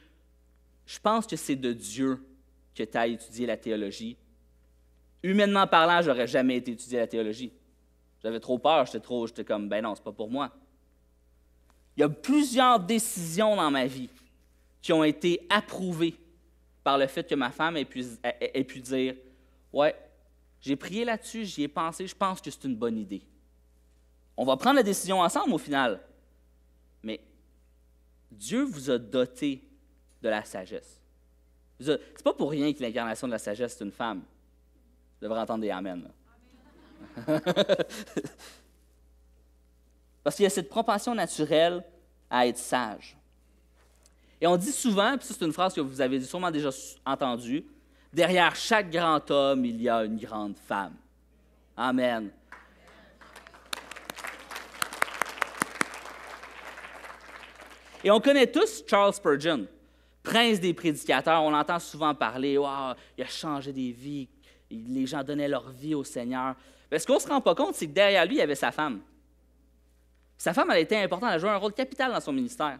je pense que c'est de Dieu que tu as étudié la théologie, humainement parlant, n'aurais jamais été étudié la théologie. J'avais trop peur, j'étais trop, j'étais comme, ben non, c'est pas pour moi. Il y a plusieurs décisions dans ma vie qui ont été approuvées par le fait que ma femme ait pu, dire Ouais, j'ai prié là-dessus, j'y ai pensé, je pense que c'est une bonne idée. On va prendre la décision ensemble au final. Mais Dieu vous a doté de la sagesse. C'est pas pour rien que l'incarnation de la sagesse, est une femme. Vous devrez entendre des Amen. amen. Parce qu'il y a cette propension naturelle à être sage. Et on dit souvent, puis c'est une phrase que vous avez sûrement déjà entendue, derrière chaque grand homme, il y a une grande femme. Amen. Et on connaît tous Charles Spurgeon, prince des prédicateurs. On l'entend souvent parler. il a changé des vies. Les gens donnaient leur vie au Seigneur. Mais ce qu'on ne se rend pas compte, c'est que derrière lui, il y avait sa femme. Sa femme, elle été importante, elle a joué un rôle capital dans son ministère.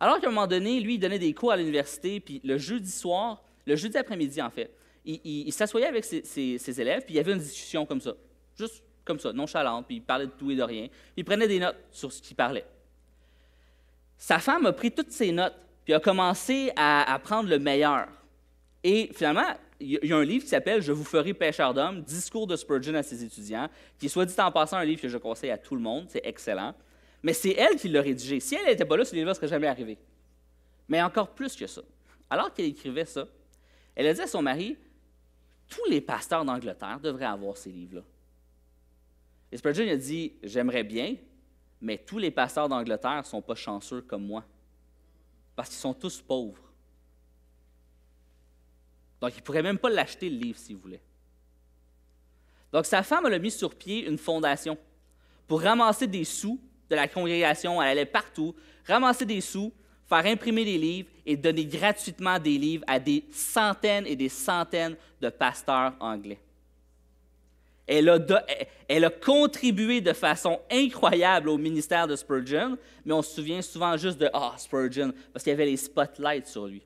Alors qu'à un moment donné, lui, il donnait des cours à l'université, puis le jeudi soir, le jeudi après-midi, en fait, il, s'assoyait avec ses, élèves, puis il y avait une discussion comme ça, juste comme ça, nonchalante, puis il parlait de tout et de rien. Puis il prenait des notes sur ce qu'il parlait. Sa femme a pris toutes ses notes, puis a commencé à, à prendre le meilleur. Et finalement, il y a un livre qui s'appelle Je vous ferai pêcheur d'hommes, discours de Spurgeon à ses étudiants, qui est soit dit en passant un livre que je conseille à tout le monde, c'est excellent. Mais c'est elle qui l'a rédigé. Si elle n'était pas là, ce livre ne serait jamais arrivé. Mais encore plus que ça. Alors qu'elle écrivait ça, elle a dit à son mari Tous les pasteurs d'Angleterre devraient avoir ces livres-là. Et Spurgeon a dit J'aimerais bien, mais tous les pasteurs d'Angleterre ne sont pas chanceux comme moi, parce qu'ils sont tous pauvres. Donc, ils ne pourraient même pas l'acheter, le livre, s'ils voulaient. Donc, sa femme a mis sur pied une fondation pour ramasser des sous de la congrégation, elle allait partout, ramasser des sous, faire imprimer des livres et donner gratuitement des livres à des centaines et des centaines de pasteurs anglais. Elle a, contribué de façon incroyable au ministère de Spurgeon, mais on se souvient souvent juste de Ah, Spurgeon, parce qu'il y avait les spotlights sur lui.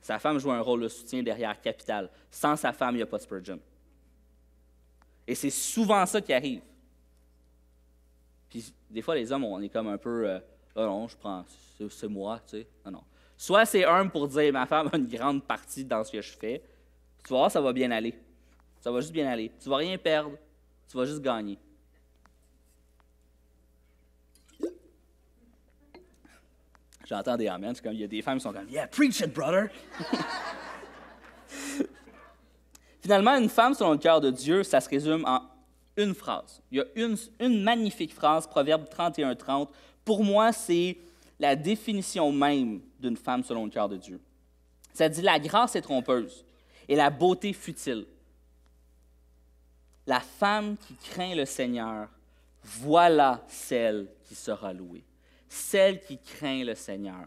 Sa femme joue un rôle de soutien derrière Capital. Sans sa femme, il n'y a pas Spurgeon. Et c'est souvent ça qui arrive. Puis des fois, les hommes, on est comme un peu, euh, Ah non, je prends, c'est moi, tu sais. Non, non. Soit c'est un pour dire, ma femme a une grande partie dans ce que je fais. tu vas voir, ça va bien aller. Ça va juste bien aller. Tu vas rien perdre. Tu vas juste gagner. J'entends des amens. Comme, il y a des femmes qui sont comme Yeah, preach it, brother! Finalement, une femme selon le cœur de Dieu, ça se résume en une phrase. Il y a une, magnifique phrase, Proverbe 31-30. Pour moi, c'est la définition même d'une femme selon le cœur de Dieu. Ça dit La grâce est trompeuse et la beauté futile. La femme qui craint le Seigneur, voilà celle qui sera louée. Celle qui craint le Seigneur.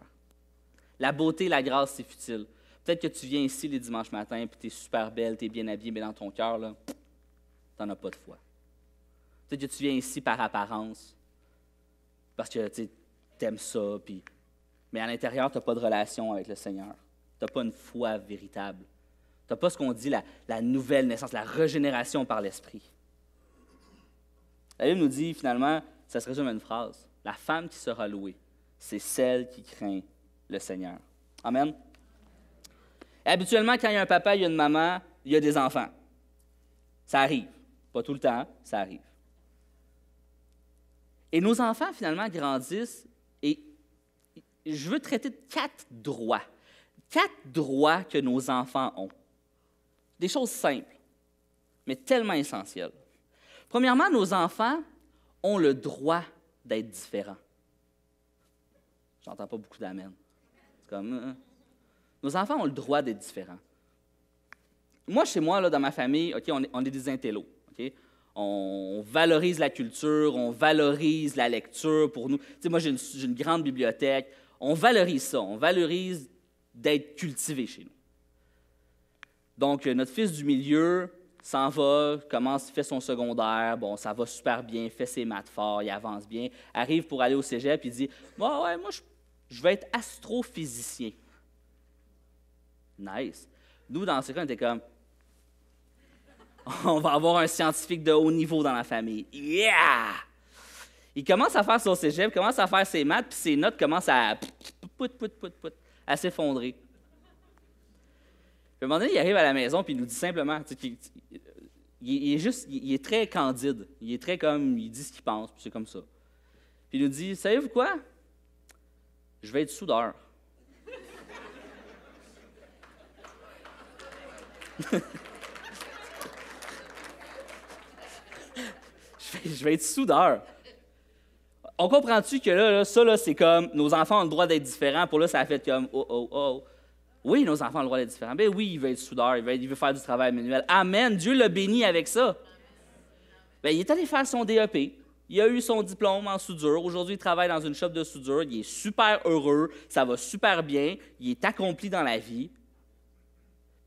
La beauté la grâce, c'est futile. Peut-être que tu viens ici les dimanches matins, puis tu es super belle, tu es bien habillée, mais dans ton cœur, tu n'en as pas de foi. Peut-être que tu viens ici par apparence, parce que tu aimes ça, puis... mais à l'intérieur, tu n'as pas de relation avec le Seigneur. Tu n'as pas une foi véritable. Tu n'as pas ce qu'on dit la, nouvelle naissance, la régénération par l'Esprit. La Bible nous dit finalement, ça se résume à une phrase. La femme qui sera louée, c'est celle qui craint le Seigneur. Amen. habituellement, quand il y a un papa, il y a une maman, il y a des enfants. Ça arrive. Pas tout le temps, ça arrive. Et nos enfants, finalement, grandissent et je veux traiter de quatre droits. Quatre droits que nos enfants ont. Des choses simples, mais tellement essentielles. Premièrement, nos enfants ont le droit d'être différents. J'entends pas beaucoup d'amen. Comme euh, nos enfants ont le droit d'être différents. Moi, chez moi, là, dans ma famille, ok, on est, des intellos. OK on valorise la culture, on valorise la lecture pour nous. Tu sais, moi, j'ai une, grande bibliothèque. On valorise ça, on valorise d'être cultivé chez nous. Donc, euh, notre fils du milieu s'en va, commence, fait son secondaire, bon, ça va super bien, fait ses maths forts, il avance bien, arrive pour aller au cégep, il dit Moi, ouais, moi, je, vais être astrophysicien. Nice. Nous, dans ce cas, on était comme on va avoir un scientifique de haut niveau dans la famille. Yeah! Il commence à faire son cégep, commence à faire ses maths, puis ses notes commencent à, à s'effondrer. Puis à un moment donné, il arrive à la maison, puis il nous dit simplement, il, est juste, il est très candide. Il est très comme, il dit ce qu'il pense, puis c'est comme ça. Puis il nous dit, savez-vous quoi? Je vais être soudeur. je vais être soudeur. On comprend-tu que là, ça, là, c'est comme nos enfants ont le droit d'être différents. Pour là, ça a fait comme oh, oh, oh. Oui, nos enfants ont le droit d'être différents. Ben oui, il veut être soudeur, il veut, faire du travail manuel. Amen. Dieu l'a béni avec ça. Bien, il est allé faire son DEP. Il a eu son diplôme en soudure. Aujourd'hui, il travaille dans une shop de soudure. Il est super heureux. Ça va super bien. Il est accompli dans la vie.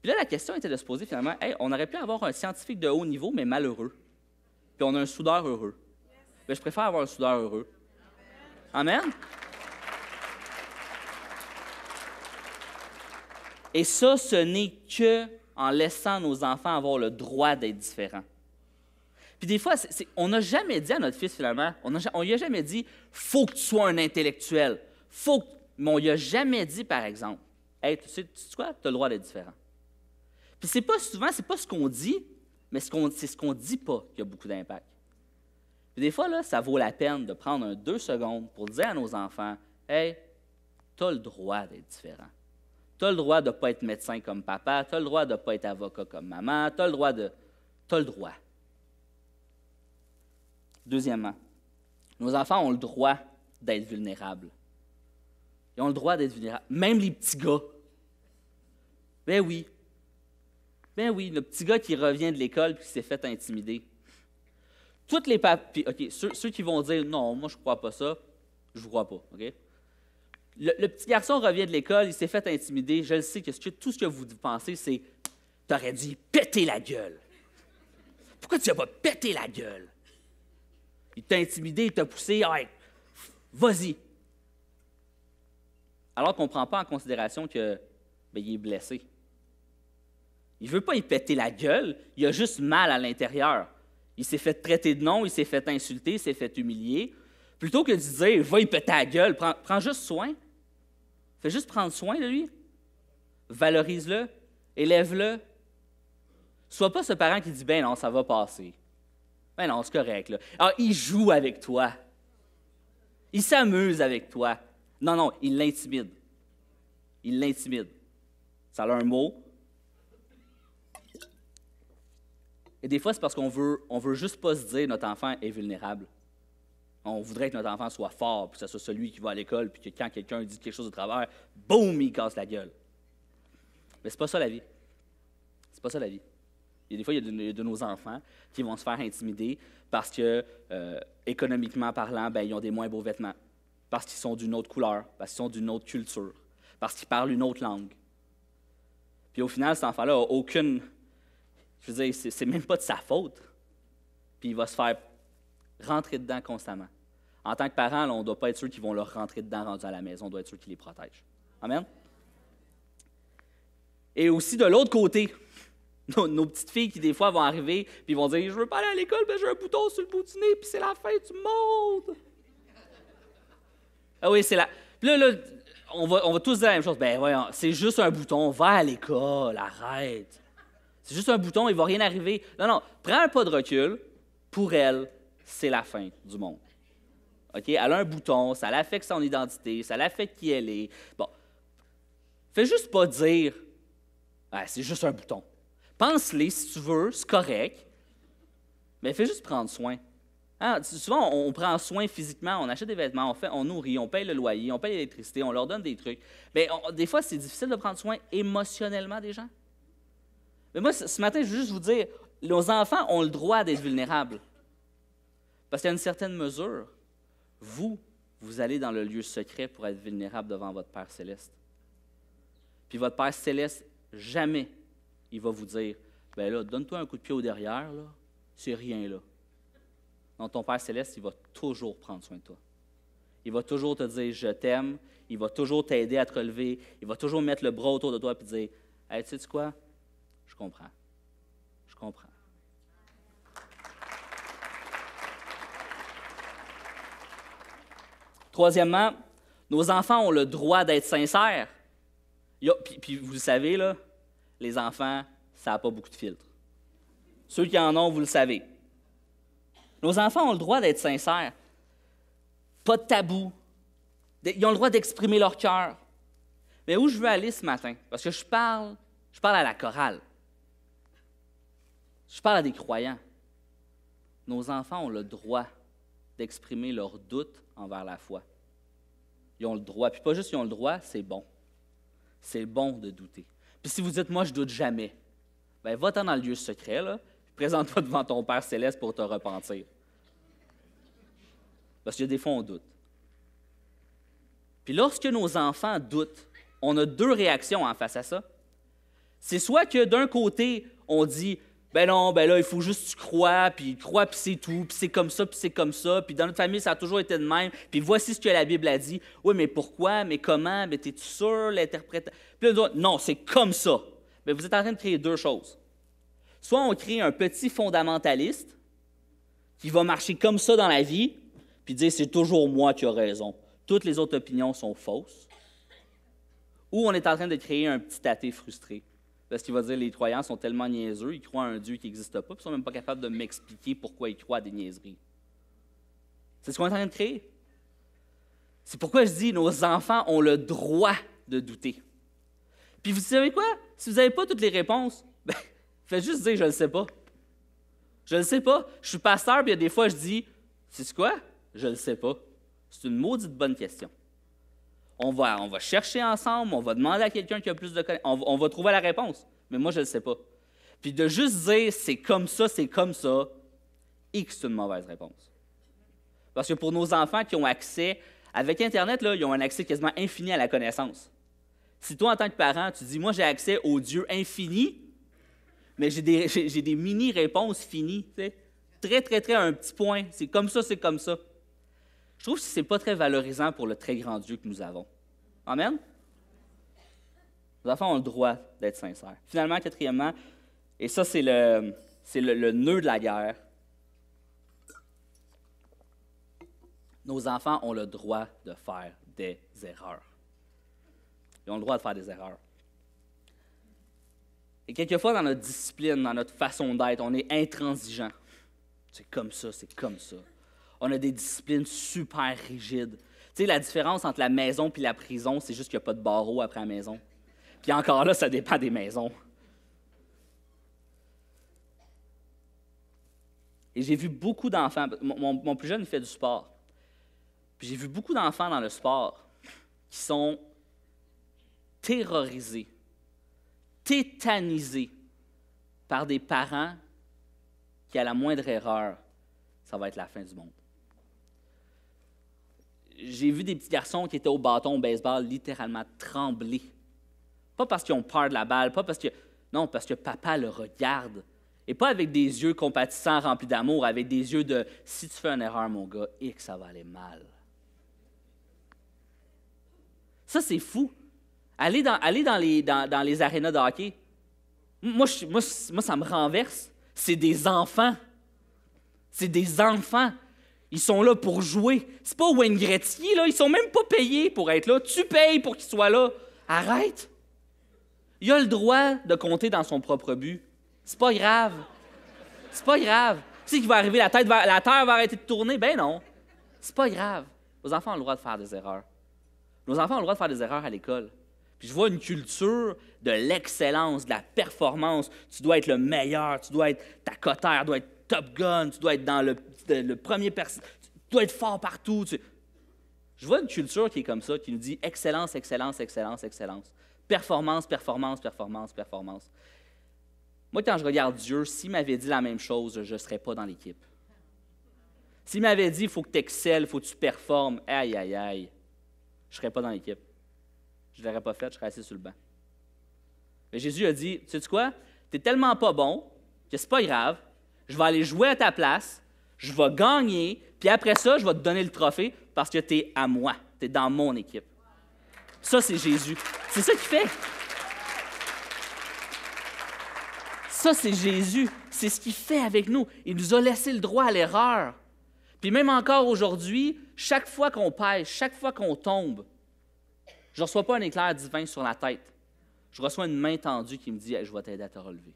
Puis là, la question était de se poser finalement on aurait pu avoir un scientifique de haut niveau, mais malheureux puis on a un soudeur heureux. Mais ben, je préfère avoir un soudeur heureux. Amen. Et ça, ce n'est que en laissant nos enfants avoir le droit d'être différents. Puis des fois, on n'a jamais dit à notre fils finalement, on ne lui a jamais dit, faut que tu sois un intellectuel, faut mais on lui a jamais dit par exemple, hey, tu sais, quoi, tu as le droit d'être différent. Puis c'est pas souvent, c'est pas ce qu'on dit, mais c'est ce qu'on ne dit pas qui a beaucoup d'impact. des fois, là, ça vaut la peine de prendre deux secondes pour dire à nos enfants Hey, tu as le droit d'être différent. Tu as le droit de ne pas être médecin comme papa, tu as le droit de ne pas être avocat comme maman, tu as le droit de. Tu le droit. Deuxièmement, nos enfants ont le droit d'être vulnérables. Ils ont le droit d'être vulnérables, même les petits gars. Ben oui, ben oui, le petit gars qui revient de l'école et qui s'est fait intimider. Toutes les papiers, OK, ceux, qui vont dire non, moi je crois pas ça, je crois pas, OK? Le, petit garçon revient de l'école, il s'est fait intimider. Je le sais que, tout ce que vous pensez, c'est T'aurais dit péter la gueule. Pourquoi tu n'as pas pété la gueule? Il t'a intimidé, il t'a poussé, Allez, ah vas-y. Alors qu'on ne prend pas en considération que ben, il est blessé. Il ne veut pas y péter la gueule, il a juste mal à l'intérieur. Il s'est fait traiter de nom, il s'est fait insulter, il s'est fait humilier. Plutôt que de dire, va y péter la gueule, prends, juste soin. Fais juste prendre soin de lui. Valorise-le, élève-le. Sois pas ce parent qui dit, ben non, ça va passer. Ben non, c'est correct. Alors, ah, il joue avec toi. Il s'amuse avec toi. Non, non, il l'intimide. Il l'intimide. Ça a un mot, Et des fois, c'est parce qu'on veut, on veut juste pas se dire notre enfant est vulnérable. On voudrait que notre enfant soit fort, puis que ce soit celui qui va à l'école, puis que quand quelqu'un dit quelque chose de travers, boum, il casse la gueule. Mais c'est pas ça la vie. C'est pas ça la vie. Il des fois, il y a de, nos enfants qui vont se faire intimider parce que, euh, économiquement parlant, ben, ils ont des moins beaux vêtements, parce qu'ils sont d'une autre couleur, parce qu'ils sont d'une autre culture, parce qu'ils parlent une autre langue. Puis au final, cet enfant-là n'a aucune je veux dire, c'est même pas de sa faute. Puis il va se faire rentrer dedans constamment. En tant que parent, on ne doit pas être sûr qu'ils vont leur rentrer dedans rendus à la maison, on doit être ceux qui les protègent. Amen. Et aussi de l'autre côté, nos, petites filles qui des fois vont arriver puis vont dire Je veux pas aller à l'école, mais j'ai un bouton sur le bout du nez, puis c'est la fin du monde. ah oui, c'est la. Puis là, là on, va, tous dire la même chose. Ben voyons, c'est juste un bouton, va à l'école, arrête. C'est juste un bouton, il ne va rien arriver. Non, non, prends un pas de recul. Pour elle, c'est la fin du monde. OK? Elle a un bouton, ça l'affecte son identité, ça l'affecte qui elle est. Bon. Fais juste pas dire ah, c'est juste un bouton. Pense-les si tu veux, c'est correct, mais fais juste prendre soin. Hein, souvent, on, prend soin physiquement, on achète des vêtements, on, fait, on nourrit, on paye le loyer, on paye l'électricité, on leur donne des trucs. Mais des fois, c'est difficile de prendre soin émotionnellement des gens. Mais moi, ce matin, je veux juste vous dire, nos enfants ont le droit d'être vulnérables. Parce qu'à une certaine mesure, vous, vous allez dans le lieu secret pour être vulnérable devant votre Père céleste. Puis votre Père céleste, jamais, il va vous dire, ben là, donne-toi un coup de pied au derrière, là, c'est rien là. Non, ton Père céleste, il va toujours prendre soin de toi. Il va toujours te dire, je t'aime. Il va toujours t'aider à te relever. Il va toujours mettre le bras autour de toi et dire, hey, tu sais quoi, je comprends. Je comprends. Troisièmement, nos enfants ont le droit d'être sincères. puis, vous le savez, là, les enfants, ça n'a pas beaucoup de filtres. Ceux qui en ont, vous le savez. Nos enfants ont le droit d'être sincères. Pas de tabou. Ils ont le droit d'exprimer leur cœur. Mais où je veux aller ce matin? Parce que je parle, je parle à la chorale. Je parle à des croyants. Nos enfants ont le droit d'exprimer leurs doutes envers la foi. Ils ont le droit. Puis pas juste ils ont le droit, c'est bon. C'est bon de douter. Puis si vous dites, moi, je doute jamais, bien va-t'en dans le lieu secret, là, présente-toi devant ton Père Céleste pour te repentir. Parce que des fois, on doute. Puis lorsque nos enfants doutent, on a deux réactions en face à ça. C'est soit que d'un côté, on dit ben non, ben là, il faut juste que tu crois, puis crois, puis c'est tout, puis c'est comme ça, puis c'est comme ça, puis dans notre famille, ça a toujours été de même, puis voici ce que la Bible a dit. Oui, mais pourquoi, mais comment, mais t'es-tu sûr, L'interprète... » Puis non, c'est comme ça. Mais vous êtes en train de créer deux choses. Soit on crée un petit fondamentaliste qui va marcher comme ça dans la vie, puis dire c'est toujours moi qui ai raison, toutes les autres opinions sont fausses, ou on est en train de créer un petit athée frustré parce qu'il va dire les croyants sont tellement niaiseux, ils croient à un Dieu qui n'existe pas, puis ils sont même pas capables de m'expliquer pourquoi ils croient à des niaiseries. C'est ce qu'on est en train de créer. C'est pourquoi je dis nos enfants ont le droit de douter. Puis vous savez quoi? Si vous n'avez pas toutes les réponses, ben, faites juste dire je ne sais pas. Je ne sais pas. Je suis pasteur, puis il y a des fois, je dis c'est quoi? Je ne sais pas. C'est une maudite bonne question on va, on va chercher ensemble, on va demander à quelqu'un qui a plus de connaissances, on, va trouver la réponse. Mais moi, je ne sais pas. Puis de juste dire c'est comme ça, c'est comme ça, x c'est une mauvaise réponse. Parce que pour nos enfants qui ont accès, avec Internet, là, ils ont un accès quasiment infini à la connaissance. Si toi, en tant que parent, tu dis Moi, j'ai accès au Dieu infini, mais j'ai des, mini-réponses finies, très, très, très, un petit point. C'est comme ça, c'est comme ça je trouve que ce n'est pas très valorisant pour le très grand Dieu que nous avons. Amen? Nos enfants ont le droit d'être sincères. Finalement, quatrièmement, et ça, c'est le nœud de la guerre, nos enfants ont le droit de faire des erreurs. Ils ont le droit de faire des erreurs. Et quelquefois, dans notre discipline, dans notre façon d'être, on est intransigeant. C'est comme ça, c'est comme ça on a des disciplines super rigides. Tu sais, la différence entre la maison et la prison, c'est juste qu'il n'y a pas de barreau après la maison. Puis encore là, ça dépend des maisons. Et j'ai vu beaucoup d'enfants. Mon, plus jeune, fait du sport. Puis j'ai vu beaucoup d'enfants dans le sport qui sont terrorisés, tétanisés par des parents qui, à la moindre erreur, ça va être la fin du monde j'ai vu des petits garçons qui étaient au bâton au baseball littéralement trembler. Pas parce qu'ils ont peur de la balle, pas parce que. Non, parce que papa le regarde. Et pas avec des yeux compatissants remplis d'amour, avec des yeux de si tu fais une erreur, mon gars, et ça va aller mal. Ça, c'est fou. Aller dans, dans les, dans, arénas de hockey, moi ça me renverse. C'est des enfants. C'est des enfants. Ils sont là pour jouer. C'est pas Wayne Gretzky, là. Ils sont même pas payés pour être là. Tu payes pour qu'ils soient là. Arrête. Il a le droit de compter dans son propre but. C'est pas grave. C'est pas grave. Tu sais qu'il va arriver, la, terre va arrêter de tourner. Ben non. C'est pas grave. Nos enfants ont le droit de faire des erreurs. Nos enfants ont le droit de faire des erreurs à l'école. Puis je vois une culture de l'excellence, de la performance. Tu dois être le meilleur, tu dois être ta cotère, tu dois être top gun, tu dois être dans le le premier personne. Tu dois être fort partout. Je vois une culture qui est comme ça, qui nous dit excellence, excellence, excellence, excellence. Performance, performance, performance, performance. Moi, quand je regarde Dieu, s'il m'avait dit la même chose, je ne serais pas dans l'équipe. S'il m'avait dit il faut que tu excelles, il faut que tu performes, aïe, aïe, aïe, je ne serais pas dans l'équipe. Je ne l'aurais pas fait, je serais assis sur le banc. Mais Jésus a dit, tu sais quoi? Tu es tellement pas bon que c'est pas grave, je vais aller jouer à ta place, je vais gagner, puis après ça, je vais te donner le trophée parce que tu es à moi, tu es dans mon équipe. Ça, c'est Jésus. C'est ça qu'il fait. Ça, c'est Jésus. C'est ce qu'il fait avec nous. Il nous a laissé le droit à l'erreur. Puis même encore aujourd'hui, chaque fois qu'on pêche, chaque fois qu'on tombe, je ne reçois pas un éclair divin sur la tête. Je reçois une main tendue qui me dit Je vais t'aider à te relever.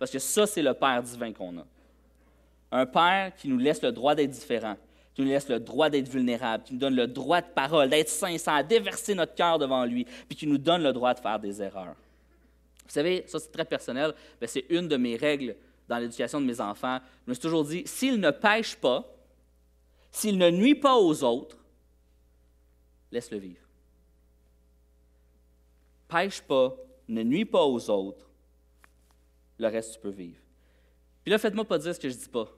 Parce que ça, c'est le Père divin qu'on a. Un père qui nous laisse le droit d'être différent, qui nous laisse le droit d'être vulnérable, qui nous donne le droit de parole, d'être sincère, déverser notre cœur devant lui, puis qui nous donne le droit de faire des erreurs. Vous savez, ça c'est très personnel, mais c'est une de mes règles dans l'éducation de mes enfants. Je me suis toujours dit, s'il ne pêche pas, s'il ne nuit pas aux autres, laisse-le vivre. Pêche pas, ne nuit pas aux autres, le reste tu peux vivre. Puis là, faites-moi pas dire ce que je dis pas.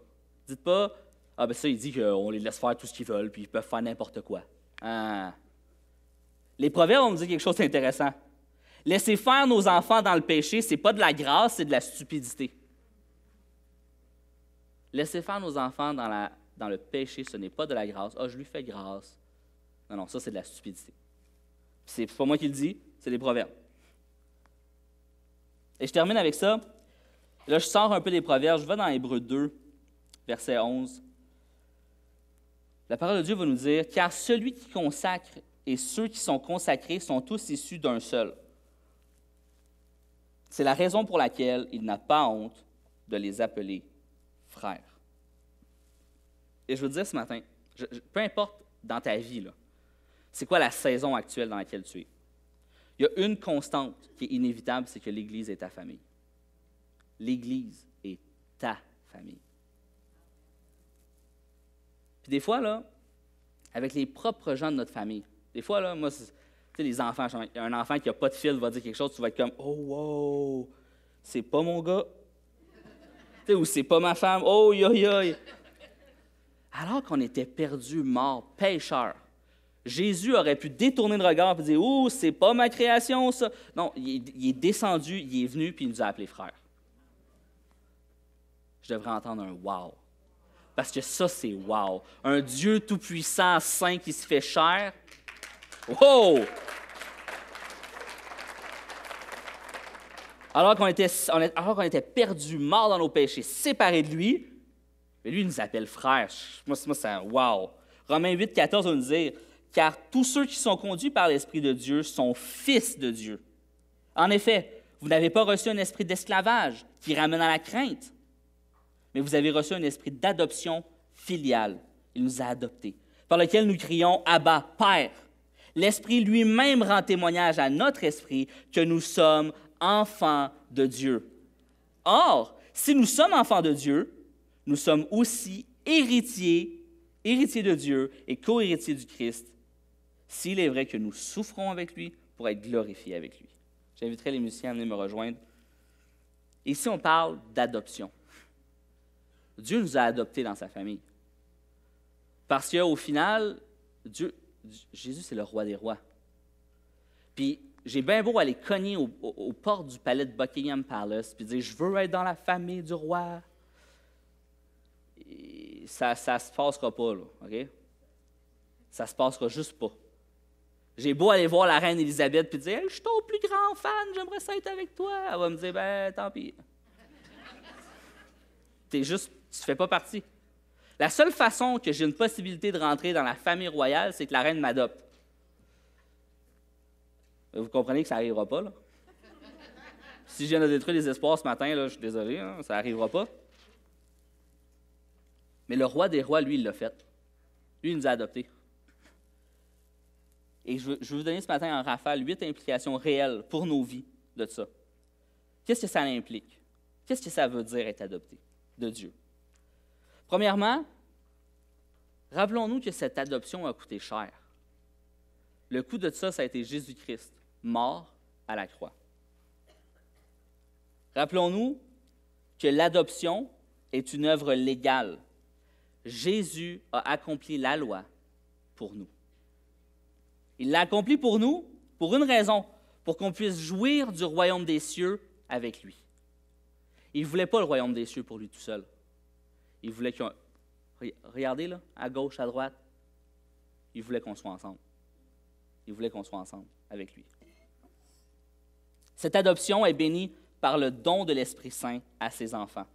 Dites pas, ah ben ça, il dit qu'on les laisse faire tout ce qu'ils veulent, puis ils peuvent faire n'importe quoi. Ah. Les proverbes vont me dire quelque chose d'intéressant. Laisser faire nos enfants dans le péché, c'est pas de la grâce, c'est de la stupidité. Laisser faire nos enfants dans, la, dans le péché, ce n'est pas de la grâce. Ah, oh, je lui fais grâce. Non, non, ça, c'est de la stupidité. C'est pas moi qui le dis, c'est les proverbes. Et je termine avec ça. Là, je sors un peu des proverbes, je vais dans Hébreu 2, verset 11. La parole de Dieu va nous dire, car celui qui consacre et ceux qui sont consacrés sont tous issus d'un seul. C'est la raison pour laquelle il n'a pas honte de les appeler frères. Et je veux dire ce matin, peu importe dans ta vie, c'est quoi la saison actuelle dans laquelle tu es? Il y a une constante qui est inévitable, c'est que l'Église est ta famille. L'Église est ta famille. Puis des fois, là, avec les propres gens de notre famille, des fois, là, moi, tu sais, les enfants, un enfant qui n'a pas de fil va dire quelque chose, tu vas être comme, oh, wow, c'est pas mon gars. ou c'est pas ma femme, oh, yo, yo. Alors qu'on était perdu, morts, pêcheur, Jésus aurait pu détourner le regard et dire Oh, c'est pas ma création, ça. Non, il, il, est descendu, il est venu, puis il nous a appelés frères. Je devrais entendre un Wow. Parce que ça, c'est wow. Un Dieu tout-puissant, saint, qui se fait chair. Wow! Alors qu'on était, alors qu'on était perdu, mort dans nos péchés, séparés de lui, mais lui, nous appelle frères. Moi, c'est wow. Romains 8, 14 va nous dire Car tous ceux qui sont conduits par l'Esprit de Dieu sont fils de Dieu. En effet, vous n'avez pas reçu un esprit d'esclavage qui ramène à la crainte mais vous avez reçu un esprit d'adoption filiale. Il nous a adoptés, par lequel nous crions Abba, Père. L'Esprit lui-même rend témoignage à notre esprit que nous sommes enfants de Dieu. Or, si nous sommes enfants de Dieu, nous sommes aussi héritiers, héritiers de Dieu et co-héritiers du Christ, s'il est vrai que nous souffrons avec lui pour être glorifiés avec lui. J'inviterai les musiciens à venir me rejoindre. Ici, on parle d'adoption. Dieu nous a adoptés dans sa famille. Parce qu'au final, Dieu, Jésus, c'est le roi des rois. Puis j'ai bien beau aller cogner aux, portes du palais de Buckingham Palace, puis dire, je veux être dans la famille du roi. Et ça ne se passera pas, là, OK? Ça se passera juste pas. J'ai beau aller voir la reine Elisabeth puis dire Je suis ton plus grand fan, j'aimerais ça être avec toi. Elle va me dire Ben, tant pis. T'es juste tu ne fais pas partie. La seule façon que j'ai une possibilité de rentrer dans la famille royale, c'est que la reine m'adopte. Vous comprenez que ça n'arrivera pas, là? Si je viens de détruire les espoirs ce matin, là, je suis désolé, hein, ça n'arrivera pas. Mais le roi des rois, lui, il l'a fait. Lui, il nous a adoptés. Et je, je vais vous donner ce matin en rafale huit implications réelles pour nos vies de ça. Qu'est-ce que ça implique? Qu'est-ce que ça veut dire être adopté de Dieu? Premièrement, rappelons-nous que cette adoption a coûté cher. Le coût de ça, ça a été Jésus-Christ, mort à la croix. Rappelons-nous que l'adoption est une œuvre légale. Jésus a accompli la loi pour nous. Il l'a accompli pour nous pour une raison, pour qu'on puisse jouir du royaume des cieux avec lui. Il ne voulait pas le royaume des cieux pour lui tout seul. Il voulait qu'on. Regardez, là, à gauche, à droite. Il voulait qu'on soit ensemble. Il voulait qu'on soit ensemble avec lui. Cette adoption est bénie par le don de l'Esprit Saint à ses enfants.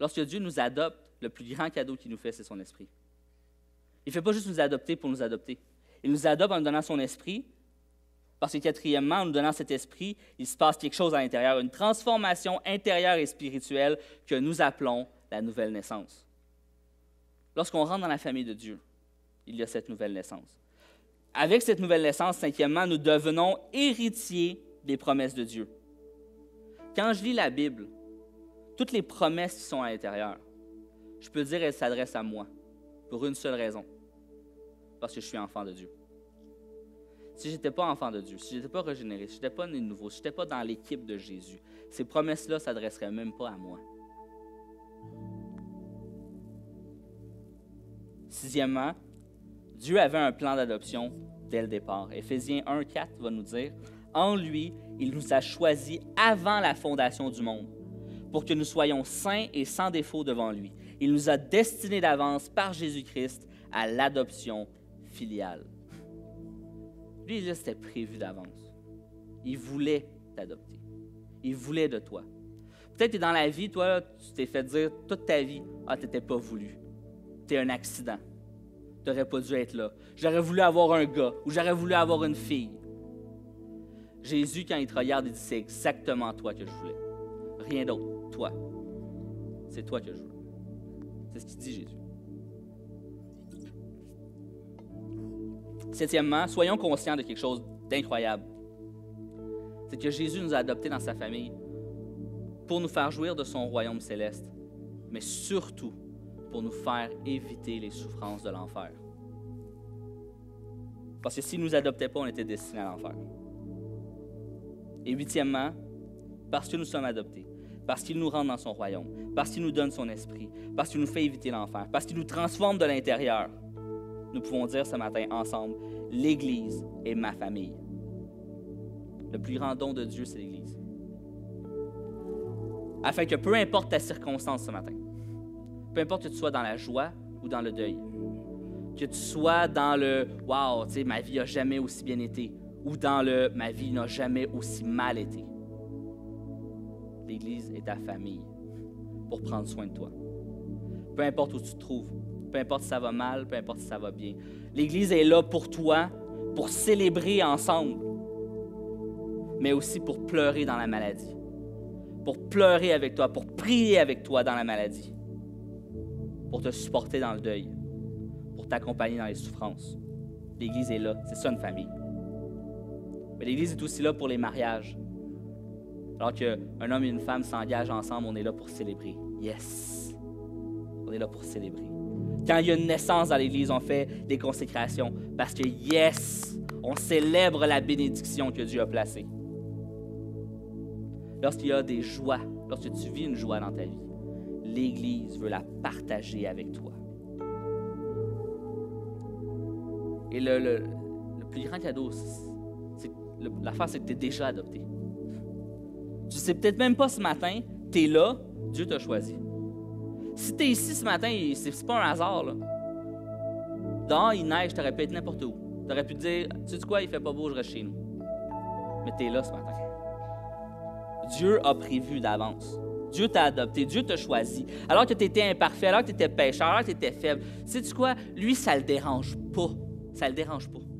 Lorsque Dieu nous adopte, le plus grand cadeau qu'il nous fait, c'est son esprit. Il ne fait pas juste nous adopter pour nous adopter. Il nous adopte en nous donnant son esprit parce que quatrièmement, en nous donnant cet esprit, il se passe quelque chose à l'intérieur, une transformation intérieure et spirituelle que nous appelons la nouvelle naissance. Lorsqu'on rentre dans la famille de Dieu, il y a cette nouvelle naissance. Avec cette nouvelle naissance, cinquièmement, nous devenons héritiers des promesses de Dieu. Quand je lis la Bible, toutes les promesses qui sont à l'intérieur, je peux dire qu'elles s'adressent à moi pour une seule raison, parce que je suis enfant de Dieu si n'étais pas enfant de Dieu, si n'étais pas régénéré, si n'étais pas né nouveau, si n'étais pas dans l'équipe de Jésus, ces promesses-là ne s'adresseraient même pas à moi. Sixièmement, Dieu avait un plan d'adoption dès le départ. Éphésiens 1, 4 va nous dire En lui, il nous a choisis avant la fondation du monde, pour que nous soyons saints et sans défaut devant lui. Il nous a destinés d'avance par Jésus-Christ à l'adoption filiale. Lui, là, c'était prévu d'avance. Il voulait t'adopter. Il voulait de toi. Peut-être que dans la vie, toi, tu t'es fait dire toute ta vie Ah, t'étais pas voulu. T'es un accident. T'aurais pas dû être là. J'aurais voulu avoir un gars ou j'aurais voulu avoir une fille. Jésus, quand il te regarde, il dit C'est exactement toi que je voulais. Rien d'autre. Toi. C'est toi que je voulais. » C'est ce qu'il dit, Jésus. Septièmement, soyons conscients de quelque chose d'incroyable. C'est que Jésus nous a adoptés dans sa famille pour nous faire jouir de son royaume céleste, mais surtout pour nous faire éviter les souffrances de l'enfer. Parce que s'il ne nous adoptait pas, on était destinés à l'enfer. Et huitièmement, parce que nous sommes adoptés, parce qu'il nous rend dans son royaume, parce qu'il nous donne son esprit, parce qu'il nous fait éviter l'enfer, parce qu'il nous transforme de l'intérieur, nous pouvons dire ce matin ensemble, l'Église est ma famille. Le plus grand don de Dieu, c'est l'Église. Afin que peu importe ta circonstance ce matin, peu importe que tu sois dans la joie ou dans le deuil, que tu sois dans le Wow, tu sais, ma vie n'a jamais aussi bien été, ou dans le Ma vie n'a jamais aussi mal été. L'Église est ta famille pour prendre soin de toi. Peu importe où tu te trouves, peu importe si ça va mal, peu importe si ça va bien. L'Église est là pour toi, pour célébrer ensemble, mais aussi pour pleurer dans la maladie, pour pleurer avec toi, pour prier avec toi dans la maladie, pour te supporter dans le deuil, pour t'accompagner dans les souffrances. L'Église est là, c'est ça une famille. Mais l'Église est aussi là pour les mariages. Alors qu'un homme et une femme s'engagent ensemble, on est là pour célébrer. Yes! On est là pour célébrer. Quand il y a une naissance dans l'Église, on fait des consécrations parce que, yes, on célèbre la bénédiction que Dieu a placée. Lorsqu'il y a des joies, lorsque tu vis une joie dans ta vie, l'Église veut la partager avec toi. Et le, plus grand cadeau, l'affaire, c'est que tu es déjà adopté. Tu sais peut-être même pas ce matin, tu es là, Dieu t'a choisi. Si tu es ici ce matin, c'est pas un hasard. Là. Dehors, il neige, tu aurais pu être n'importe où. Tu aurais pu dire, tu sais quoi, il fait pas beau, je reste chez nous. Mais tu es là ce matin. Dieu a prévu d'avance. Dieu t'a adopté, Dieu t'a choisi. Alors que tu étais imparfait, alors que tu étais pécheur, alors que tu étais faible. Sais-tu quoi? Lui, ça le dérange pas. Ça le dérange pas.